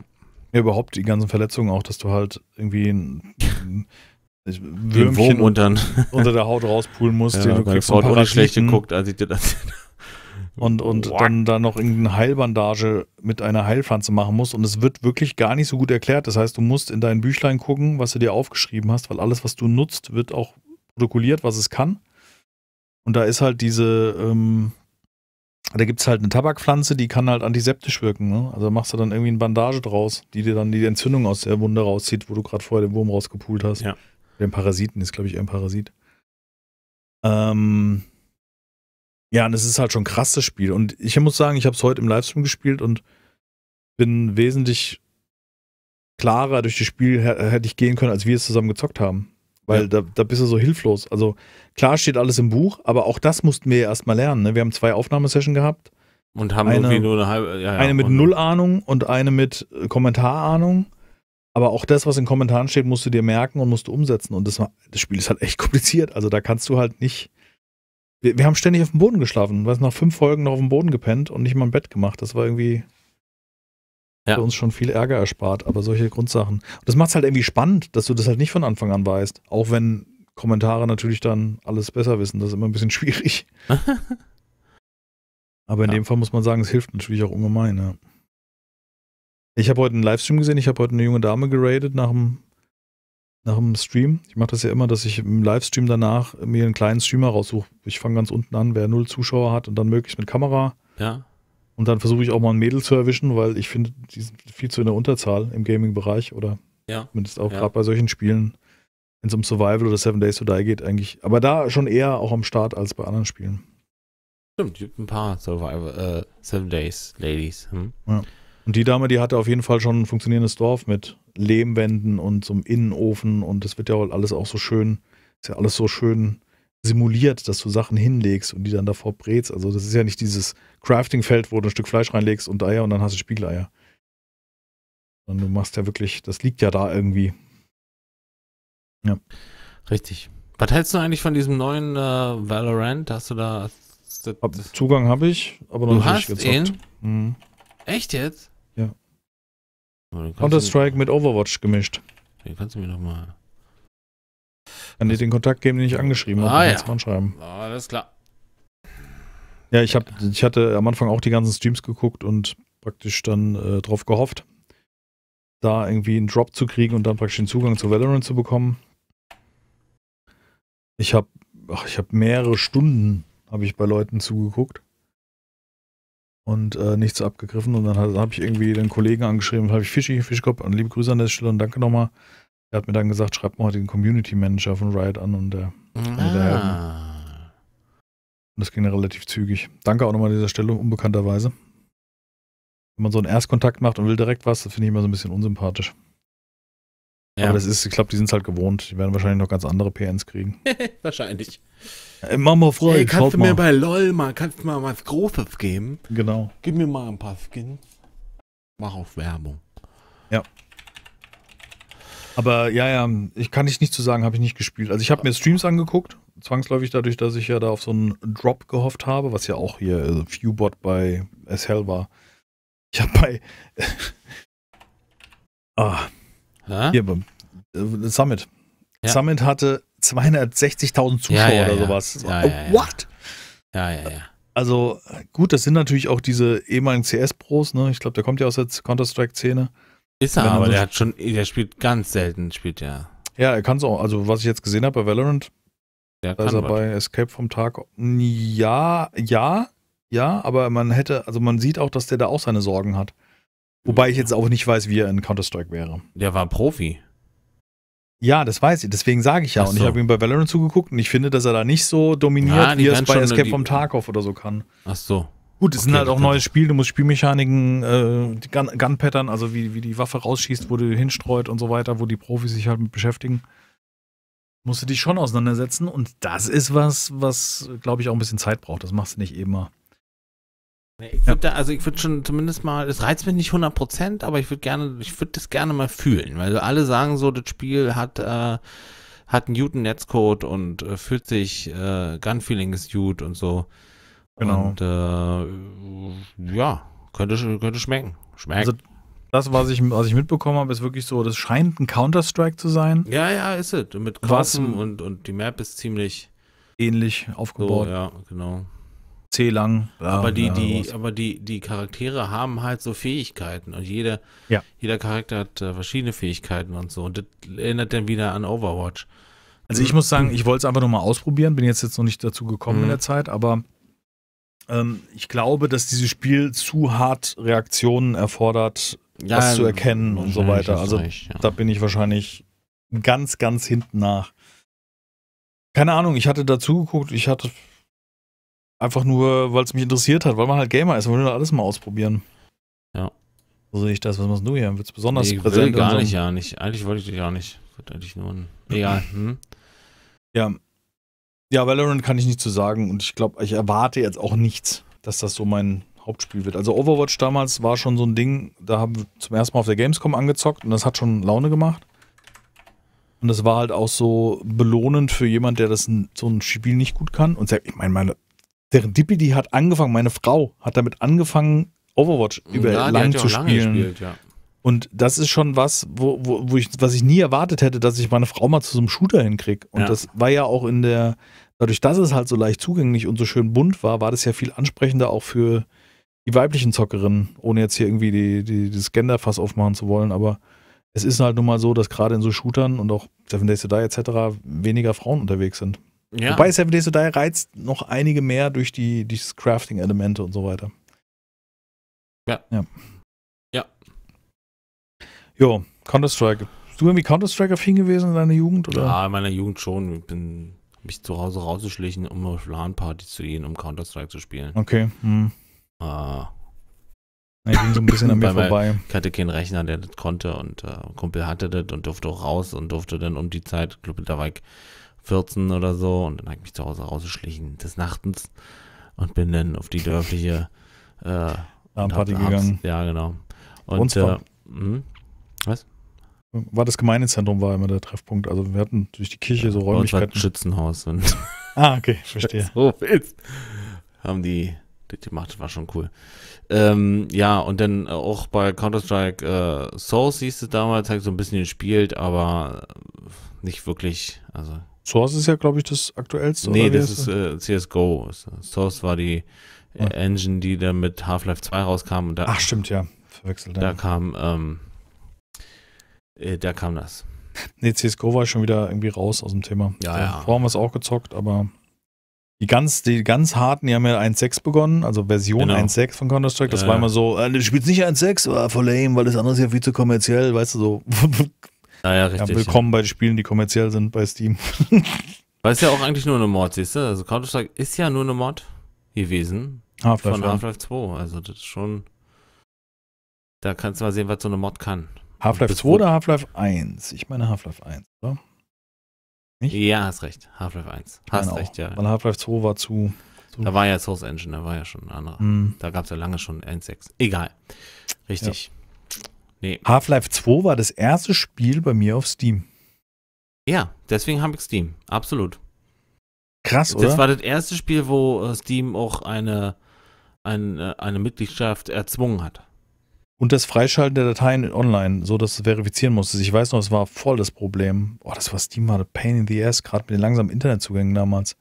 Ja, überhaupt die ganzen Verletzungen auch, dass du halt irgendwie ein, ein Würmchen und dann unter der Haut rauspulen musst. Ja, den du meine Frau hat schlecht geguckt, als ich dir das und, und dann da noch irgendeine Heilbandage mit einer Heilpflanze machen musst. Und es wird wirklich gar nicht so gut erklärt. Das heißt, du musst in dein Büchlein gucken, was du dir aufgeschrieben hast, weil alles, was du nutzt, wird auch protokolliert, was es kann. Und da ist halt diese, ähm, da gibt es halt eine Tabakpflanze, die kann halt antiseptisch wirken. Ne? Also machst du dann irgendwie eine Bandage draus, die dir dann die Entzündung aus der Wunde rauszieht, wo du gerade vorher den Wurm rausgepult hast. Ja. Den Parasiten ist, glaube ich, eher ein Parasit. Ähm ja, und es ist halt schon krass, das Spiel. Und ich muss sagen, ich habe es heute im Livestream gespielt und bin wesentlich klarer durch das Spiel hätte ich gehen können, als wir es zusammen gezockt haben. Weil ja. da, da bist du so hilflos. Also klar steht alles im Buch, aber auch das mussten wir ja erstmal lernen. Ne? Wir haben zwei Aufnahmesessionen gehabt. Und haben eine, irgendwie nur eine halbe. Ja, ja, eine mit Null Ahnung und eine mit äh, Kommentarahnung. Aber auch das, was in Kommentaren steht, musst du dir merken und musst du umsetzen. Und das, das Spiel ist halt echt kompliziert. Also da kannst du halt nicht. Wir, wir haben ständig auf dem Boden geschlafen. Weißt, nach fünf Folgen noch auf dem Boden gepennt und nicht mal ein Bett gemacht. Das war irgendwie ja. uns schon viel Ärger erspart, aber solche Grundsachen. Und das macht es halt irgendwie spannend, dass du das halt nicht von Anfang an weißt. Auch wenn Kommentare natürlich dann alles besser wissen. Das ist immer ein bisschen schwierig. aber in ja. dem Fall muss man sagen, es hilft natürlich auch ungemein. Ja. Ich habe heute einen Livestream gesehen, ich habe heute eine junge Dame geradet nach dem, nach dem Stream. Ich mache das ja immer, dass ich im Livestream danach mir einen kleinen Streamer raussuche. Ich fange ganz unten an, wer null Zuschauer hat und dann möglichst mit Kamera. Ja. Und dann versuche ich auch mal ein Mädel zu erwischen, weil ich finde, die sind viel zu in der Unterzahl im Gaming-Bereich oder ja. zumindest auch ja. gerade bei solchen Spielen, wenn es um Survival oder Seven Days to Die geht, eigentlich. Aber da schon eher auch am Start als bei anderen Spielen. Stimmt, gibt ein paar Survival, äh, Seven Days Ladies. Hm? Ja. Und die Dame, die hatte auf jeden Fall schon ein funktionierendes Dorf mit Lehmwänden und so einem Innenofen und das wird ja wohl alles auch so schön, ist ja alles so schön simuliert, dass du Sachen hinlegst und die dann davor brätst. Also das ist ja nicht dieses Crafting-Feld, wo du ein Stück Fleisch reinlegst und Eier und dann hast du Spiegeleier. Sondern du machst ja wirklich, das liegt ja da irgendwie. Ja. Richtig. Was hältst du eigentlich von
diesem neuen äh, Valorant? Hast du da. Das,
Zugang habe ich, aber noch nicht hast gezockt. Ihn? Mhm.
Echt jetzt?
Ja. Oh, Counter-Strike mit Overwatch gemischt. Den kannst du mir nochmal. Kann dir den Kontakt geben, den ich angeschrieben habe. Ah, ja. Anschreiben.
Ah, alles klar.
Ja, ich, hab, ich hatte am Anfang auch die ganzen Streams geguckt und praktisch dann äh, drauf gehofft, da irgendwie einen Drop zu kriegen und dann praktisch den Zugang zu Valorant zu bekommen. Ich habe ich habe mehrere Stunden habe ich bei Leuten zugeguckt und äh, nichts abgegriffen und dann habe ich irgendwie den Kollegen angeschrieben, habe ich Fischi, Fischkopf, und liebe Grüße an der Stelle und danke nochmal. Er hat mir dann gesagt, schreibt mal den Community Manager von Riot an und der, mhm. ah. der Und das ging dann relativ zügig. Danke auch nochmal an dieser Stelle, unbekannterweise. Wenn man so einen Erstkontakt macht und will direkt was, finde ich immer so ein bisschen unsympathisch. Ja. Aber das ist, ich glaube, die sind es halt gewohnt. Die werden wahrscheinlich noch ganz andere PNs kriegen.
wahrscheinlich.
Ey, äh, mach mal frei. Hey, kannst du mir mal. bei
LOL mal, kannst du mal was Großes geben? Genau. Gib mir mal ein paar Skins. Mach auf Werbung.
Ja. Aber ja, ja, ich kann dich nicht zu sagen, habe ich nicht gespielt. Also ich habe mir Streams angeguckt, zwangsläufig dadurch, dass ich ja da auf so einen Drop gehofft habe, was ja auch hier also Viewbot bei SL war. Ich habe bei ah, hier äh, Summit. Ja. Summit hatte 260.000 Zuschauer ja, ja, oder sowas. Oh, what? Ja, ja, ja. Also gut, das sind natürlich auch diese ehemaligen CS-Pros, ne? Ich glaube, der kommt ja aus der Counter-Strike-Szene. Ist er, aber der hat schon, der
spielt ganz selten, spielt er.
Ja, er kann es auch. Also was ich jetzt gesehen habe bei Valorant, der da ist er was. bei Escape vom Tag. Ja, ja, ja, aber man hätte, also man sieht auch, dass der da auch seine Sorgen hat. Wobei ich jetzt auch nicht weiß, wie er in Counter-Strike wäre. Der war Profi. Ja, das weiß ich. Deswegen sage ich ja. So. Und ich habe ihm bei Valorant zugeguckt und ich finde, dass er da nicht so dominiert, ja, wie er es bei Escape vom Tarkov oder so kann. Ach so. Gut, es halt okay, sind halt auch neues Spiel, du musst Spielmechaniken, äh, Gun, Gun Pattern, also wie, wie die Waffe rausschießt, wo du hinstreut und so weiter, wo die Profis sich halt mit beschäftigen. Musst du dich schon auseinandersetzen und das ist was, was, glaube ich, auch ein bisschen Zeit braucht. Das machst du nicht immer. Ich
würde ja. also ich würde schon zumindest mal, es reizt mich nicht 100 aber ich würde gerne, ich würde das gerne mal fühlen, weil alle sagen so, das Spiel hat, äh, hat einen guten Netzcode und äh, fühlt sich, äh, Gun-Feeling ist gut und so. Genau. Und äh,
ja, könnte, könnte schmecken. Schmeckt. Also das, was ich, was ich mitbekommen habe, ist wirklich so, das scheint ein Counter-Strike zu sein.
Ja, ja, ist es. Mit Kaufen und, und die Map ist ziemlich
ähnlich aufgebaut. So, ja, genau. C lang. Bla, aber die, bla, die,
aber die, die Charaktere haben halt so Fähigkeiten und jeder, ja. jeder Charakter hat äh, verschiedene Fähigkeiten und so. Und das erinnert dann wieder an Overwatch. Also ich muss sagen, ich wollte
es einfach nur mal ausprobieren, bin jetzt jetzt noch nicht dazu gekommen mhm. in der Zeit, aber ähm, ich glaube, dass dieses Spiel zu hart Reaktionen erfordert, ja, das zu erkennen und so weiter. Also recht, ja. da bin ich wahrscheinlich ganz, ganz hinten nach. Keine Ahnung, ich hatte dazu geguckt, ich hatte einfach nur, weil es mich interessiert hat, weil man halt Gamer ist, man will alles mal ausprobieren. Ja. So sehe ich das, was machst du hier? Wird es besonders nee, präsent? Will gar nicht, ja
nicht. Eigentlich wollte ich dich auch nicht. Wollte eigentlich nur ein. Egal.
Hm? Ja, ja, Valorant kann ich nicht zu so sagen und ich glaube, ich erwarte jetzt auch nichts, dass das so mein Hauptspiel wird. Also Overwatch damals war schon so ein Ding, da haben wir zum ersten Mal auf der Gamescom angezockt und das hat schon Laune gemacht. Und das war halt auch so belohnend für jemand, der das so ein Spiel nicht gut kann. Und ich meine, meine Serendipity hat angefangen, meine Frau hat damit angefangen, Overwatch über ja, lang zu lange spielen. Gespielt, ja. Und das ist schon was, wo, wo, wo ich, was ich nie erwartet hätte, dass ich meine Frau mal zu so einem Shooter hinkriege. Und ja. das war ja auch in der, dadurch, dass es halt so leicht zugänglich und so schön bunt war, war das ja viel ansprechender auch für die weiblichen Zockerinnen, ohne jetzt hier irgendwie die, die, das Genderfass aufmachen zu wollen. Aber es ist halt nun mal so, dass gerade in so Shootern und auch Seven Days to Die etc. weniger Frauen unterwegs sind. Ja. Wobei Seven Days to Die reizt noch einige mehr durch die, dieses Crafting-Elemente und so weiter. Ja. ja. Jo, Counter-Strike. Bist du irgendwie Counter-Strike-affin gewesen in deiner Jugend? Oder? Ja, in meiner Jugend schon. Ich bin mich zu Hause
rausgeschlichen, um auf LAN-Partys zu gehen, um Counter-Strike zu spielen. Okay. Hm. Ah.
Ich ging so ein bisschen an mir vorbei.
Ich hatte keinen Rechner, der das konnte und äh, Kumpel hatte das und durfte auch raus und durfte dann um die Zeit, ich glaube, da war ich 14 oder so und dann habe ich mich zu Hause rausgeschlichen des Nachtens und bin dann auf die dörfliche äh, Party gegangen. Ja, genau. Und, und äh, hm?
Was? War das Gemeindezentrum war immer der Treffpunkt. Also wir hatten durch die Kirche so Räumlichkeiten. Bei
Schützenhaus. Und
ah, okay, verstehe.
so willst. Haben die, die, die war schon cool. Ähm, ja, und dann auch bei Counter-Strike äh, Source siehst du damals, halt so ein bisschen gespielt, aber nicht wirklich, also Source ist ja,
glaube ich, das aktuellste. Nee, das ist
äh, CSGO. Source war die äh, Engine, die dann mit Half-Life 2 rauskam. Und da, Ach, stimmt, ja. Verwechselt. Da ja. kam ähm, äh,
da kam das. Nee, CSGO war schon wieder irgendwie raus aus dem Thema. Ja, ja. Vorher haben wir es auch gezockt, aber die ganz, die ganz harten, die haben ja 1.6 begonnen, also Version genau. 1.6 von Counter-Strike. Das ja. war immer so, äh, du spielst nicht 1.6, oh, ah, voll lame, weil das andere ist ja viel zu kommerziell, weißt du, so. Naja, richtig. Ja, willkommen bei Spielen, die kommerziell sind bei Steam. Weil es ja auch eigentlich nur eine
Mod, siehst du? Also Counter-Strike ist ja nur eine Mod gewesen. Half-Life, von Half-Life 2. Also das ist schon. Da kannst du mal sehen, was so eine Mod kann.
Half-Life 2 oder Half-Life 1? Ich meine Half-Life 1, oder?
Nicht? Ja, hast recht. Half-Life 1. Hast genau. recht, ja. Weil
Half-Life 2 war zu,
zu, Da war ja Source Engine, da war ja schon ein anderer. Hm. Da gab es ja lange schon N6. Egal. Richtig. Ja. Nee.
Half-Life 2 war das erste Spiel bei mir auf Steam.
Ja, deswegen habe ich Steam. Absolut. Krass, oder? Das war das erste Spiel, wo äh, Steam auch eine, eine, äh, eine Mitgliedschaft erzwungen hat.
Und das Freischalten der Dateien online, so dass du verifizieren musstest. Ich weiß noch, es war voll das Problem. Boah, das war Steam war pain in the ass, gerade mit den langsamen Internetzugängen damals.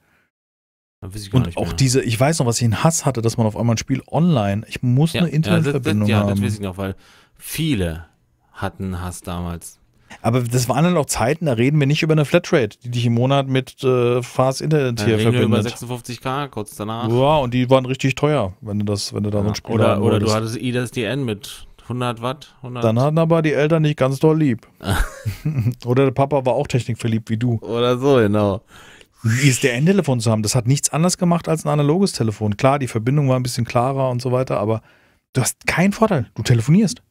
ich gar Und auch mehr. diese, ich weiß noch, was ich einen Hass hatte, dass man auf einmal ein Spiel online, ich muss ja, eine Internetverbindung ja, das, das, ja, haben. Ja, das weiß ich
noch, weil viele hatten Hass damals.
Aber das waren dann auch Zeiten, da reden wir nicht über eine Flatrate, die dich im Monat mit äh, Fast Internet hier verbindet.
Wir über 56k kurz danach. Ja,
und die waren richtig teuer, wenn du das, wenn du da ja, so ein Spiel Oder, oder du hattest
IDSDN mit 100 Watt? 100 Dann
hatten aber die Eltern nicht ganz doll lieb. Oder der Papa war auch technikverliebt wie du. Oder so, genau. Wie ist der Endtelefon zu haben? Das hat nichts anders gemacht als ein analoges Telefon. Klar, die Verbindung war ein bisschen klarer und so weiter, aber du hast keinen Vorteil. Du telefonierst.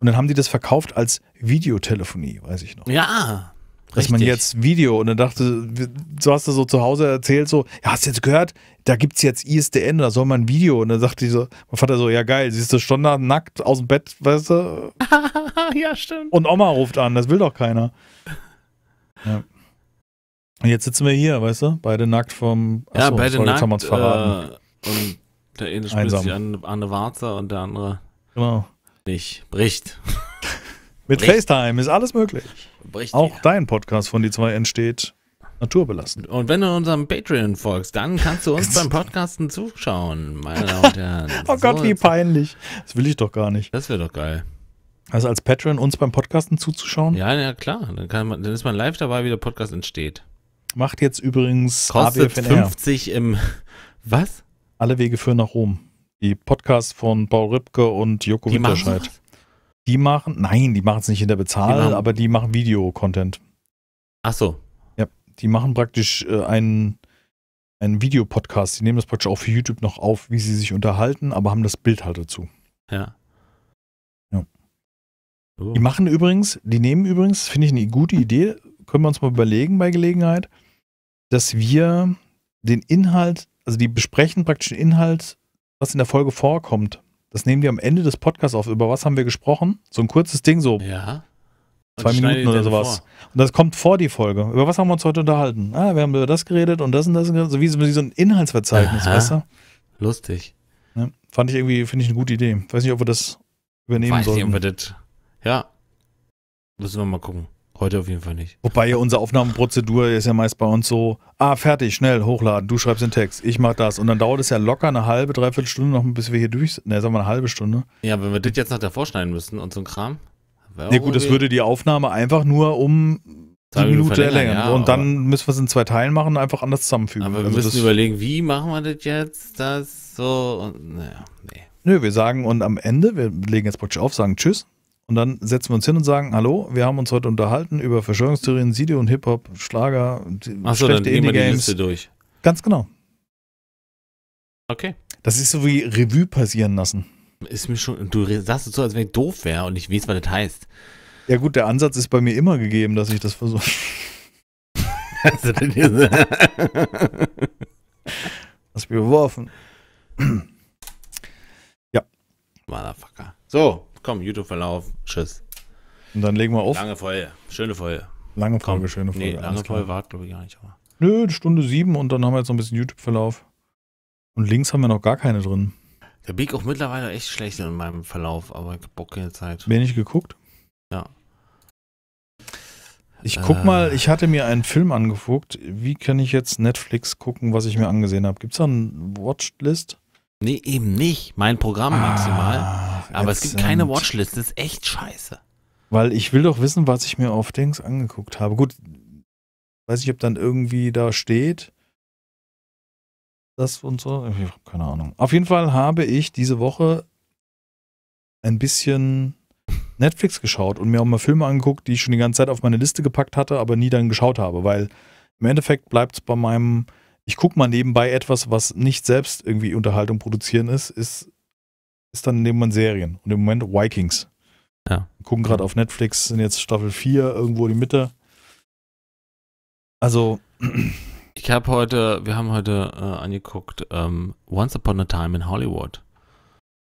Und dann haben die das verkauft als Videotelefonie, weiß ich noch. Ja, dass man jetzt Video und dann dachte, so hast du so zu Hause erzählt, so, ja, hast du jetzt gehört, da gibt es jetzt ISDN, da soll man Video. Und dann sagt die so, mein Vater so, ja geil, siehst du schon da nackt aus dem Bett, weißt du? ja, stimmt. Und Oma ruft an, das will doch keiner. Ja. Und jetzt sitzen wir hier, weißt du? Beide nackt vom. Achso, ja, beide sorry, nackt. Uns äh, verraten.
Äh, und der eine spielt sich an, an eine Warze und der andere.
Genau. Nicht. Bricht. Mit Richtig.
FaceTime ist alles
möglich. Richtig. Auch dein Podcast von Die zwei entsteht naturbelassen.
Und wenn du unserem Patreon folgst, dann kannst du uns beim Podcasten zuschauen, meine Damen und Herren. oh Gott, so wie
peinlich. Das will ich doch gar nicht. Das wäre doch geil. Also als Patreon uns beim Podcasten zuzuschauen?
Ja, ja, klar. Dann, man, dann ist man live dabei, wie der Podcast entsteht.
Macht jetzt übrigens Kostet ABFNR. 50 im Was? Alle Wege führen nach Rom. Die Podcasts von Paul Ripke und Joko Winterscheid. Die machen, nein, die machen es nicht hinter Bezahl, aber die machen Video-Content. Ach so. Ja, die machen praktisch äh, einen, einen Videopodcast. Die nehmen das praktisch auch für YouTube noch auf, wie sie sich unterhalten, aber haben das Bild halt dazu. Ja. ja. Oh. Die machen übrigens, die nehmen übrigens, finde ich eine gute Idee, können wir uns mal überlegen bei Gelegenheit, dass wir den Inhalt, also die besprechen praktisch den Inhalt, was in der Folge vorkommt. Das nehmen wir am Ende des Podcasts auf. Über was haben wir gesprochen? So ein kurzes Ding, so ja.
zwei Minuten oder sowas. Vor.
Und das kommt vor die Folge. Über was haben wir uns heute unterhalten? Ah, wir haben über das geredet und das und das. Und das. So wie, so ein Inhaltsverzeichnis, Aha. weißt du? Lustig. Ja, fand ich irgendwie, finde ich eine gute Idee. Weiß nicht, ob wir das übernehmen Weiß sollten. Nicht, ob wir das, ja. Müssen wir
mal gucken. Heute auf jeden Fall nicht.
Wobei ja unsere Aufnahmeprozedur ist ja meist bei uns so, ah, fertig, schnell, hochladen, du schreibst den Text, ich mach das. Und dann dauert es ja locker eine halbe, dreiviertel Stunde noch, bis wir hier durch sind. Ne, sagen wir eine halbe Stunde.
Ja, wenn wir das jetzt nach davor schneiden müssten und so ein Kram. Ja, nee, gut, das würde die
Aufnahme einfach nur um die Minute erlängern. Ja, und dann müssen wir es in zwei Teilen machen und einfach anders zusammenfügen. Aber wir also müssen überlegen,
wie machen wir das jetzt, das so und naja,
nee. Nö, wir sagen und am Ende, wir legen jetzt praktisch auf, sagen Tschüss. Und dann setzen wir uns hin und sagen, hallo, wir haben uns heute unterhalten über Verschwörungstheorien, Sido und Hip-Hop, Schlager, Achso, dann gehen wir die Liste durch. Ganz genau. Okay. Das ist so wie Revue passieren lassen. Ist mir schon, du sagst es so, als wenn ich doof wäre und ich weiß, was das heißt. Ja gut, der Ansatz ist bei mir immer gegeben, dass ich das versuche. Hast du mir geworfen. ja.
Motherfucker. So, Komm, YouTube-Verlauf. Tschüss.
Und dann legen wir auf. Lange
Folge. Schöne Folge. Lange Folge, Komm. schöne Folge. Nee, lange Folge war, glaube ich, gar nicht. Aber.
Nö, Stunde sieben und dann haben wir jetzt noch ein bisschen YouTube-Verlauf. Und links haben wir noch gar keine drin.
Der Blick auch mittlerweile echt schlecht in meinem Verlauf, aber ich hab Bock keine Zeit. Wenig geguckt? Ja.
Ich guck äh, mal, ich hatte mir einen Film angeguckt. Wie kann ich jetzt Netflix gucken, was ich mir angesehen habe? Gibt es da eine Watchlist? Nee, eben nicht. Mein Programm maximal. Ah. Aber es gibt keine Watchlist, das
ist echt scheiße.
Weil ich will doch wissen, was ich mir auf Dings angeguckt habe. Gut, weiß ich, ob dann irgendwie da steht. Das und so. keine Ahnung. Auf jeden Fall habe ich diese Woche ein bisschen Netflix geschaut und mir auch mal Filme angeguckt, die ich schon die ganze Zeit auf meine Liste gepackt hatte, aber nie dann geschaut habe, weil im Endeffekt bleibt es bei meinem, ich gucke mal nebenbei etwas, was nicht selbst irgendwie Unterhaltung produzieren ist, ist ist dann nehmen man Serien. Und im Moment Vikings. Ja. Wir gucken gerade auf Netflix, sind jetzt Staffel 4 irgendwo in die Mitte. Also.
Ich habe heute, wir haben heute äh, angeguckt, ähm, Once Upon a Time in Hollywood.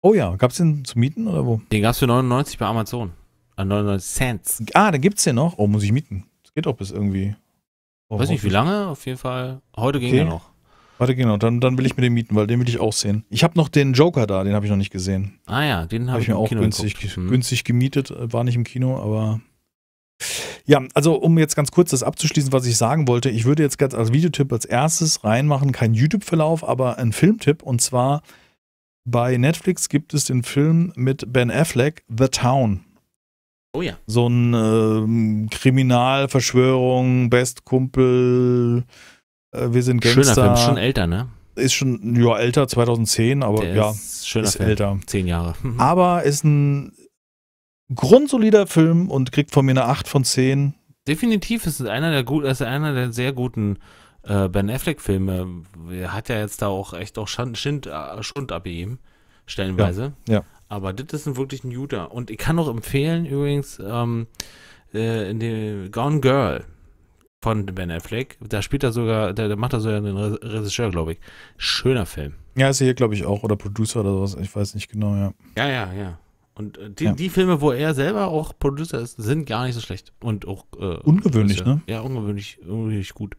Oh ja, gab es den zu mieten oder wo? Den gab
es für 99 bei Amazon. An äh, 99 Cents.
Ah, da gibt es den noch. Oh, muss ich mieten. Das geht doch bis irgendwie. Oh, Weiß nicht wie lange,
auf jeden Fall. Heute ging okay. er noch.
Warte, genau, dann, dann will ich mir den mieten, weil den will ich auch sehen. Ich habe noch den Joker da, den habe ich noch nicht gesehen. Ah ja, den habe hab ich mir auch Kino günstig, geguckt. Hm. günstig gemietet, äh, war nicht im Kino, aber ja, also um jetzt ganz kurz das abzuschließen, was ich sagen wollte, ich würde jetzt ganz als Videotipp als erstes reinmachen, kein YouTube-Verlauf, aber ein Filmtipp. Und zwar bei Netflix gibt es den Film mit Ben Affleck, The Town. Oh ja. So ein äh, Kriminalverschwörung, Bestkumpel, äh, wir sind Gangster. Schöner Film, schon älter, ne? Ist schon, ja, älter, 2010, aber Der ja, ist, schöner ist Film. älter. Zehn Jahre. aber ist ein grundsolider Film und kriegt von mir eine 8 von
10. Definitiv ist es einer der gut, ist einer der sehr guten äh, Ben Affleck-Filme. Er hat ja jetzt da auch echt auch Schund, Schund, äh, Schund abgegeben, stellenweise. Ja, ja. Aber das ist ein wirklich ein Juter. Und ich kann auch empfehlen, übrigens, ähm, äh, in dem Gone Girl von Ben Affleck. Da spielt er sogar, da, macht er sogar einen Regisseur, glaube ich. Schöner Film.
Ja, ist er hier, glaube ich, auch. Oder Producer oder sowas. Ich weiß nicht genau, ja.
Ja, ja, ja. Und äh, die, ja. die Filme, wo er selber auch Producer ist, sind gar nicht so schlecht. Und auch. Äh, ungewöhnlich, ne? Ja, ungewöhnlich, ungewöhnlich gut.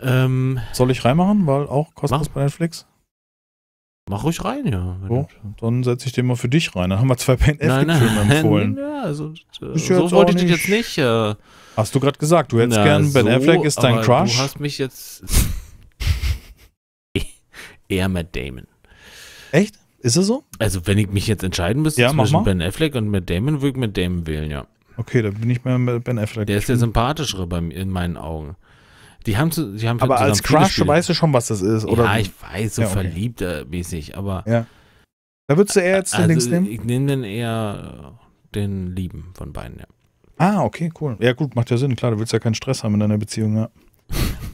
Ähm, Soll ich reinmachen? Weil auch kostet mach, bei Netflix? Mach ruhig rein, ja. So, dann setze ich den mal für dich rein. Dann haben wir zwei Paint F Filme empfohlen. ja, also, äh, so wollte ich dich
jetzt nicht. Äh, hast du gerade gesagt, du hättest na, gern Ben Affleck ist dein Crush. Du hast mich jetzt eher Matt Damon. Echt? Ist es so? Also, wenn ich mich jetzt entscheiden müsste ja, zwischen Ben Affleck und Matt Damon, würde ich Matt Damon wählen, ja.
Okay, dann bin ich mehr mit Ben Affleck.
Der ist der sympathischere bei mir, in meinen Augen. Die haben, zu, die haben Aber als Crush weißt du schon, was das ist, oder? Ja, ich weiß, so ja, okay. verliebt mäßig, aber. Ja.
Da würdest du eher jetzt den also, Links nehmen?
Ich nehme dann eher den Lieben von beiden, ja.
Ah, okay, cool. Ja, gut, macht ja Sinn. Klar, du willst ja keinen Stress haben in deiner Beziehung, ja.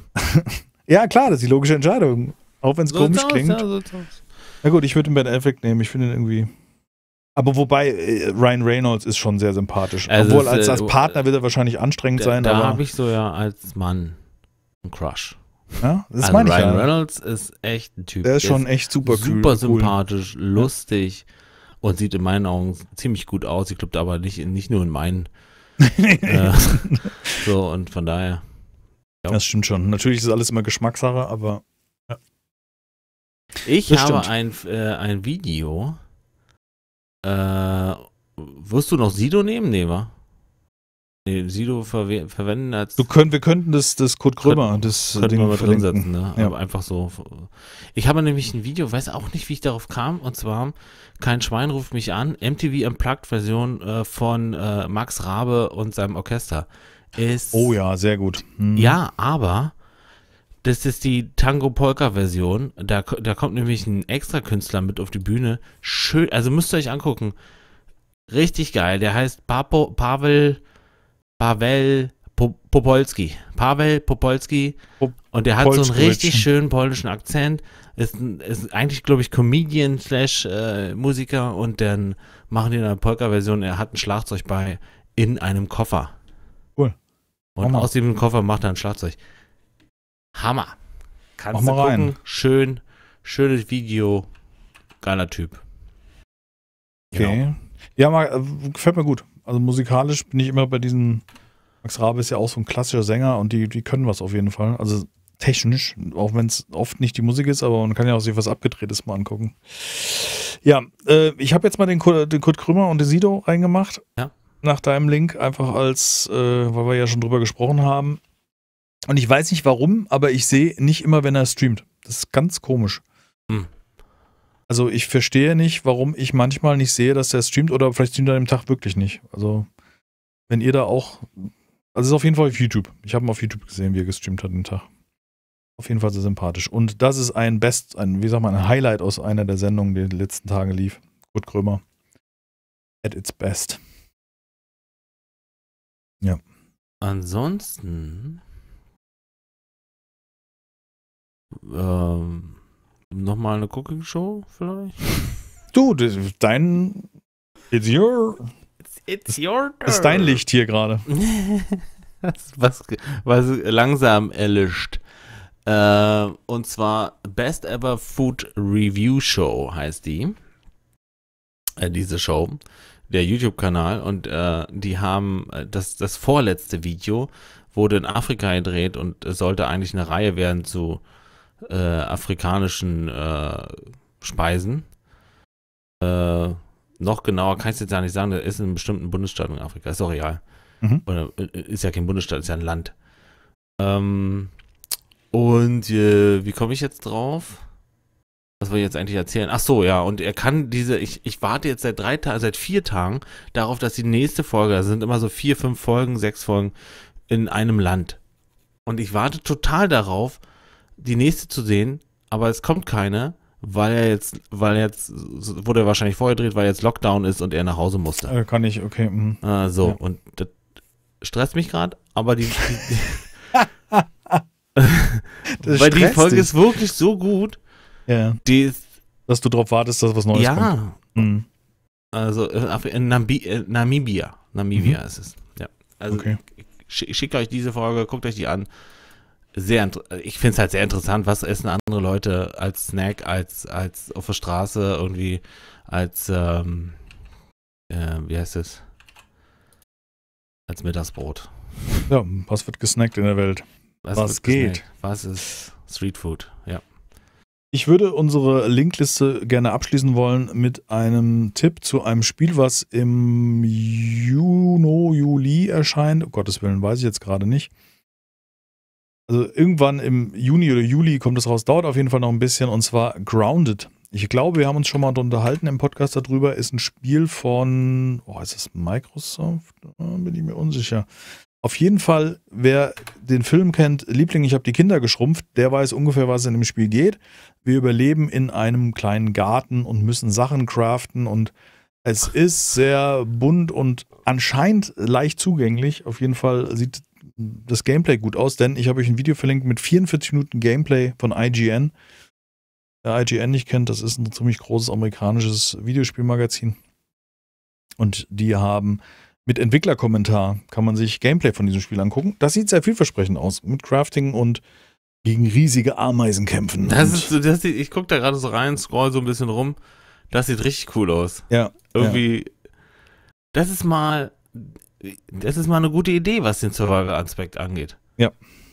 ja, klar, das ist die logische Entscheidung. Auch wenn es so komisch aus, klingt. Ja, so Na gut, ich würde den Ben Affleck nehmen. Ich finde ihn irgendwie. Aber wobei, äh, Ryan Reynolds ist schon sehr sympathisch. Also Obwohl, ist, als, äh, als Partner wird er wahrscheinlich anstrengend da, sein. Da habe
ich so ja als Mann ein Crush.
Ja, das also meine Ryan ja. Reynolds ist echt ein Typ. Der ist schon echt super cool. Super
sympathisch, cool. lustig und sieht in meinen Augen ziemlich gut aus. Ich glaube, aber nicht, nicht nur in meinen.
äh, so, und von daher. Ja. Das stimmt schon. Natürlich ist alles immer Geschmackssache, aber.
Ich das habe ein, äh, ein Video. Äh, wirst du noch Sido nehmen, Nehmer? Nee, Sido ver verwenden als.
Du könnt, wir könnten das, das Kurt Krömer, das Ding wir mal drin setzen, ne? Ja. Aber einfach so.
Ich habe nämlich ein Video, weiß auch nicht, wie ich darauf kam, und zwar Kein Schwein ruft mich an, MTV Unplugged-Version äh, von äh, Max Rabe und seinem Orchester. Ist,
oh ja, sehr gut. Hm. Ja, aber
das ist die Tango-Polka-Version. Da, da kommt nämlich ein extra Künstler mit auf die Bühne. Schön, also müsst ihr euch angucken. Richtig geil. Der heißt Papo, Pavel Pavel Popolski. Pavel Popolski. und der hat so einen richtig schönen polnischen Akzent. Ist, ist eigentlich, glaube ich, Comedian slash äh, Musiker und dann machen die eine Polka-Version. Er hat ein Schlagzeug bei in einem Koffer. Cool. Und aus dem Koffer macht er ein Schlagzeug.
Hammer. Kannst Mach du mal gucken. Rein.
Schön, schönes Video. Geiler Typ.
Okay. Genau. Ja, mal, äh, gefällt mir gut also musikalisch bin ich immer bei diesen, Max Rabe ist ja auch so ein klassischer Sänger und die, die können was auf jeden Fall. Also technisch, auch wenn es oft nicht die Musik ist, aber man kann ja auch sich was Abgedrehtes mal angucken. Ja, äh, ich habe jetzt mal den, Kurt, den Kurt Krümmer und den Sido reingemacht. Ja. Nach deinem Link, einfach als, äh, weil wir ja schon drüber gesprochen haben. Und ich weiß nicht warum, aber ich sehe nicht immer, wenn er streamt. Das ist ganz komisch. Hm. Also ich verstehe nicht, warum ich manchmal nicht sehe, dass der streamt oder vielleicht streamt er an Tag wirklich nicht. Also wenn ihr da auch, also es ist auf jeden Fall auf YouTube. Ich habe ihn auf YouTube gesehen, wie er gestreamt hat den Tag. Auf jeden Fall sehr sympathisch. Und das ist ein Best, ein, wie sagt man, ein Highlight aus einer der Sendungen, die in den letzten Tagen lief. Kurt Krömer. At its best. Ja. Ansonsten
ähm, Nochmal eine Cooking-Show vielleicht? Du, dein. It's your.
It's, it's your. Turn. Ist dein Licht
hier gerade. was, was langsam erlischt. Äh, und zwar Best Ever Food Review Show heißt die. Äh, diese Show. Der YouTube-Kanal. Und äh, die haben äh, das, das vorletzte Video wurde in Afrika gedreht und sollte eigentlich eine Reihe werden zu äh, afrikanischen äh, Speisen. Äh, noch genauer kann ich es jetzt ja nicht sagen, das ist in einem bestimmten Bundesstaat in Afrika, ist doch real. Mhm. Oder, äh, ist ja kein Bundesstaat, ist ja ein Land. Ähm, und äh, wie komme ich jetzt drauf? was ich jetzt eigentlich erzählen. Ach so, ja, und er kann diese, ich, ich warte jetzt seit drei Tagen, seit vier Tagen darauf, dass die nächste Folge, das also sind immer so vier, fünf Folgen, sechs Folgen in einem Land. Und ich warte total darauf, die nächste zu sehen, aber es kommt keine, weil er jetzt, weil jetzt, wurde er wahrscheinlich vorher gedreht, weil jetzt Lockdown ist und er nach Hause musste. Äh, kann ich, okay. Mh. Ah, so, ja. und das stresst mich gerade, aber die. die, die
weil die Folge dich. ist wirklich so gut. Ja. Die ist, dass du drauf wartest, dass was Neues ja. kommt. Ja. Mhm.
Also äh, in Nambi äh, Namibia. Namibia mhm. ist es. Ja. Also okay. ich schicke euch diese Folge, guckt euch die an sehr, ich finde es halt sehr interessant, was essen andere Leute als Snack, als, als auf der Straße irgendwie, als, ähm, äh, wie heißt es? Als Mittagsbrot.
Ja, was wird gesnackt in der Welt? Was, was geht?
Was ist Streetfood? Ja.
Ich würde unsere Linkliste gerne abschließen wollen mit einem Tipp zu einem Spiel, was im Juni, Juli erscheint. Um Gottes Willen weiß ich jetzt gerade nicht also irgendwann im Juni oder Juli kommt es raus, dauert auf jeden Fall noch ein bisschen und zwar Grounded. Ich glaube, wir haben uns schon mal unterhalten im Podcast darüber. Ist ein Spiel von, oh, ist das Microsoft? Bin ich mir unsicher. Auf jeden Fall, wer den Film kennt, Liebling, ich habe die Kinder geschrumpft, der weiß ungefähr, was in dem Spiel geht. Wir überleben in einem kleinen Garten und müssen Sachen craften und es ist sehr bunt und anscheinend leicht zugänglich. Auf jeden Fall sieht das Gameplay gut aus, denn ich habe euch ein Video verlinkt mit 44 Minuten Gameplay von IGN. Wer IGN nicht kennt, das ist ein ziemlich großes amerikanisches Videospielmagazin. Und die haben mit Entwicklerkommentar kann man sich Gameplay von diesem Spiel angucken. Das sieht sehr vielversprechend aus. Mit Crafting und gegen riesige Ameisen kämpfen. Das
ist, das sieht, ich gucke da gerade so rein, scroll so ein bisschen rum. Das sieht richtig cool aus.
Ja. Irgendwie.
Ja. Das ist mal das ist mal eine gute Idee, was den Survival-Aspekt angeht. Ja.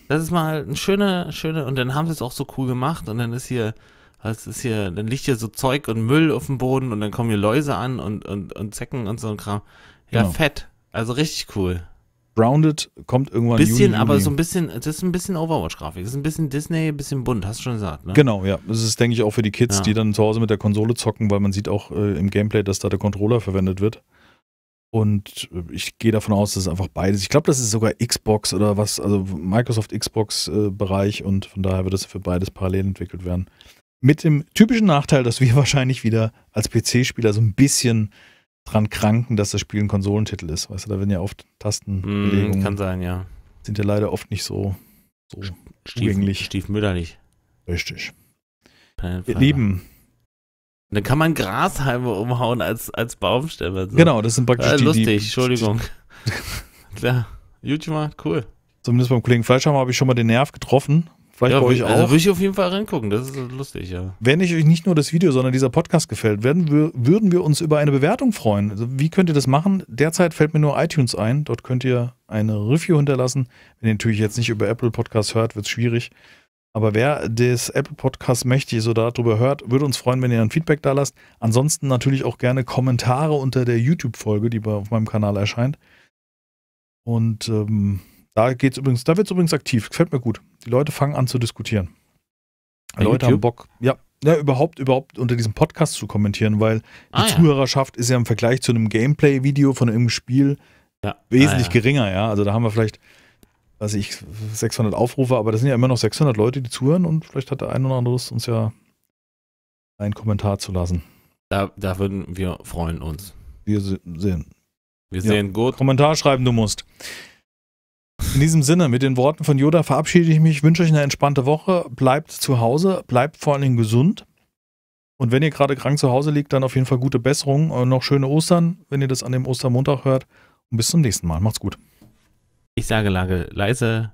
Das ist mal ein schöne, schöne, und dann haben sie es auch so cool gemacht und dann ist hier, was ist hier, dann liegt hier so Zeug und Müll auf dem Boden und dann kommen hier Läuse an und, und, und Zecken und so ein Kram. Ja, genau. fett. Also richtig cool.
Grounded kommt irgendwann Bisschen, Juni, aber Juni. so ein
bisschen, das ist ein bisschen Overwatch-Grafik. Das ist ein bisschen Disney, ein bisschen bunt, hast du schon gesagt, ne? Genau, ja.
Das ist, denke ich, auch für die Kids, ja. die dann zu Hause mit der Konsole zocken, weil man sieht auch äh, im Gameplay, dass da der Controller verwendet wird. Und ich gehe davon aus, dass es einfach beides. Ich glaube, das ist sogar Xbox oder was, also Microsoft Xbox-Bereich äh, und von daher wird es für beides parallel entwickelt werden. Mit dem typischen Nachteil, dass wir wahrscheinlich wieder als PC-Spieler so ein bisschen dran kranken, dass das Spiel ein Konsolentitel ist. Weißt du, da werden ja oft Tastenbelegungen. Mm, kann sein, ja. Sind ja leider oft nicht so, so Stief, zugänglich.
Stiefmütterlich. Richtig. Lieben, und dann kann man Grashalme umhauen als, als Baumstämme. So. Genau, das sind praktisch ja, ah, die, Lustig, die, Entschuldigung.
Klar, YouTuber, cool. Zumindest beim Kollegen Fleischhammer habe ich schon mal den Nerv getroffen. Vielleicht ja, bei euch also auch. Also würde ich
auf jeden Fall reingucken, das ist lustig, ja.
Wenn euch nicht nur das Video, sondern dieser Podcast gefällt, werden wir, würden wir uns über eine Bewertung freuen. Also wie könnt ihr das machen? Derzeit fällt mir nur iTunes ein. Dort könnt ihr eine Review hinterlassen. Wenn ihr natürlich jetzt nicht über Apple Podcast hört, wird es schwierig. Aber wer des Apple Podcast mächtig so darüber hört, würde uns freuen, wenn ihr ein Feedback da lasst. Ansonsten natürlich auch gerne Kommentare unter der YouTube-Folge, die auf meinem Kanal erscheint. Und ähm, da geht's übrigens, da wird es übrigens aktiv. Gefällt mir gut. Die Leute fangen an zu diskutieren. Bei Leute YouTube? haben Bock. Ja, ja, ne, überhaupt, überhaupt unter diesem Podcast zu kommentieren, weil die ah, ja. Zuhörerschaft ist ja im Vergleich zu einem Gameplay-Video von einem Spiel ja. wesentlich ah, ja. geringer, ja. Also da haben wir vielleicht weiß ich, 600 Aufrufe, aber das sind ja immer noch 600 Leute, die zuhören und vielleicht hat der ein oder andere Lust, uns ja einen Kommentar zu lassen. Da, da würden wir freuen uns. Wir sehen. Wir sehen ja, gut. Kommentar schreiben, du musst. In diesem Sinne, mit den Worten von Yoda verabschiede ich mich, wünsche euch eine entspannte Woche, bleibt zu Hause, bleibt vor allen Dingen gesund. Und wenn ihr gerade krank zu Hause liegt, dann auf jeden Fall gute Besserung und äh, noch schöne Ostern, wenn ihr das an dem Ostermontag hört. Und bis zum nächsten Mal. Macht's gut.
Ich sage lange leise.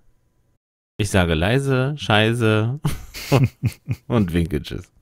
Ich sage leise, scheiße und, und winke tschüss.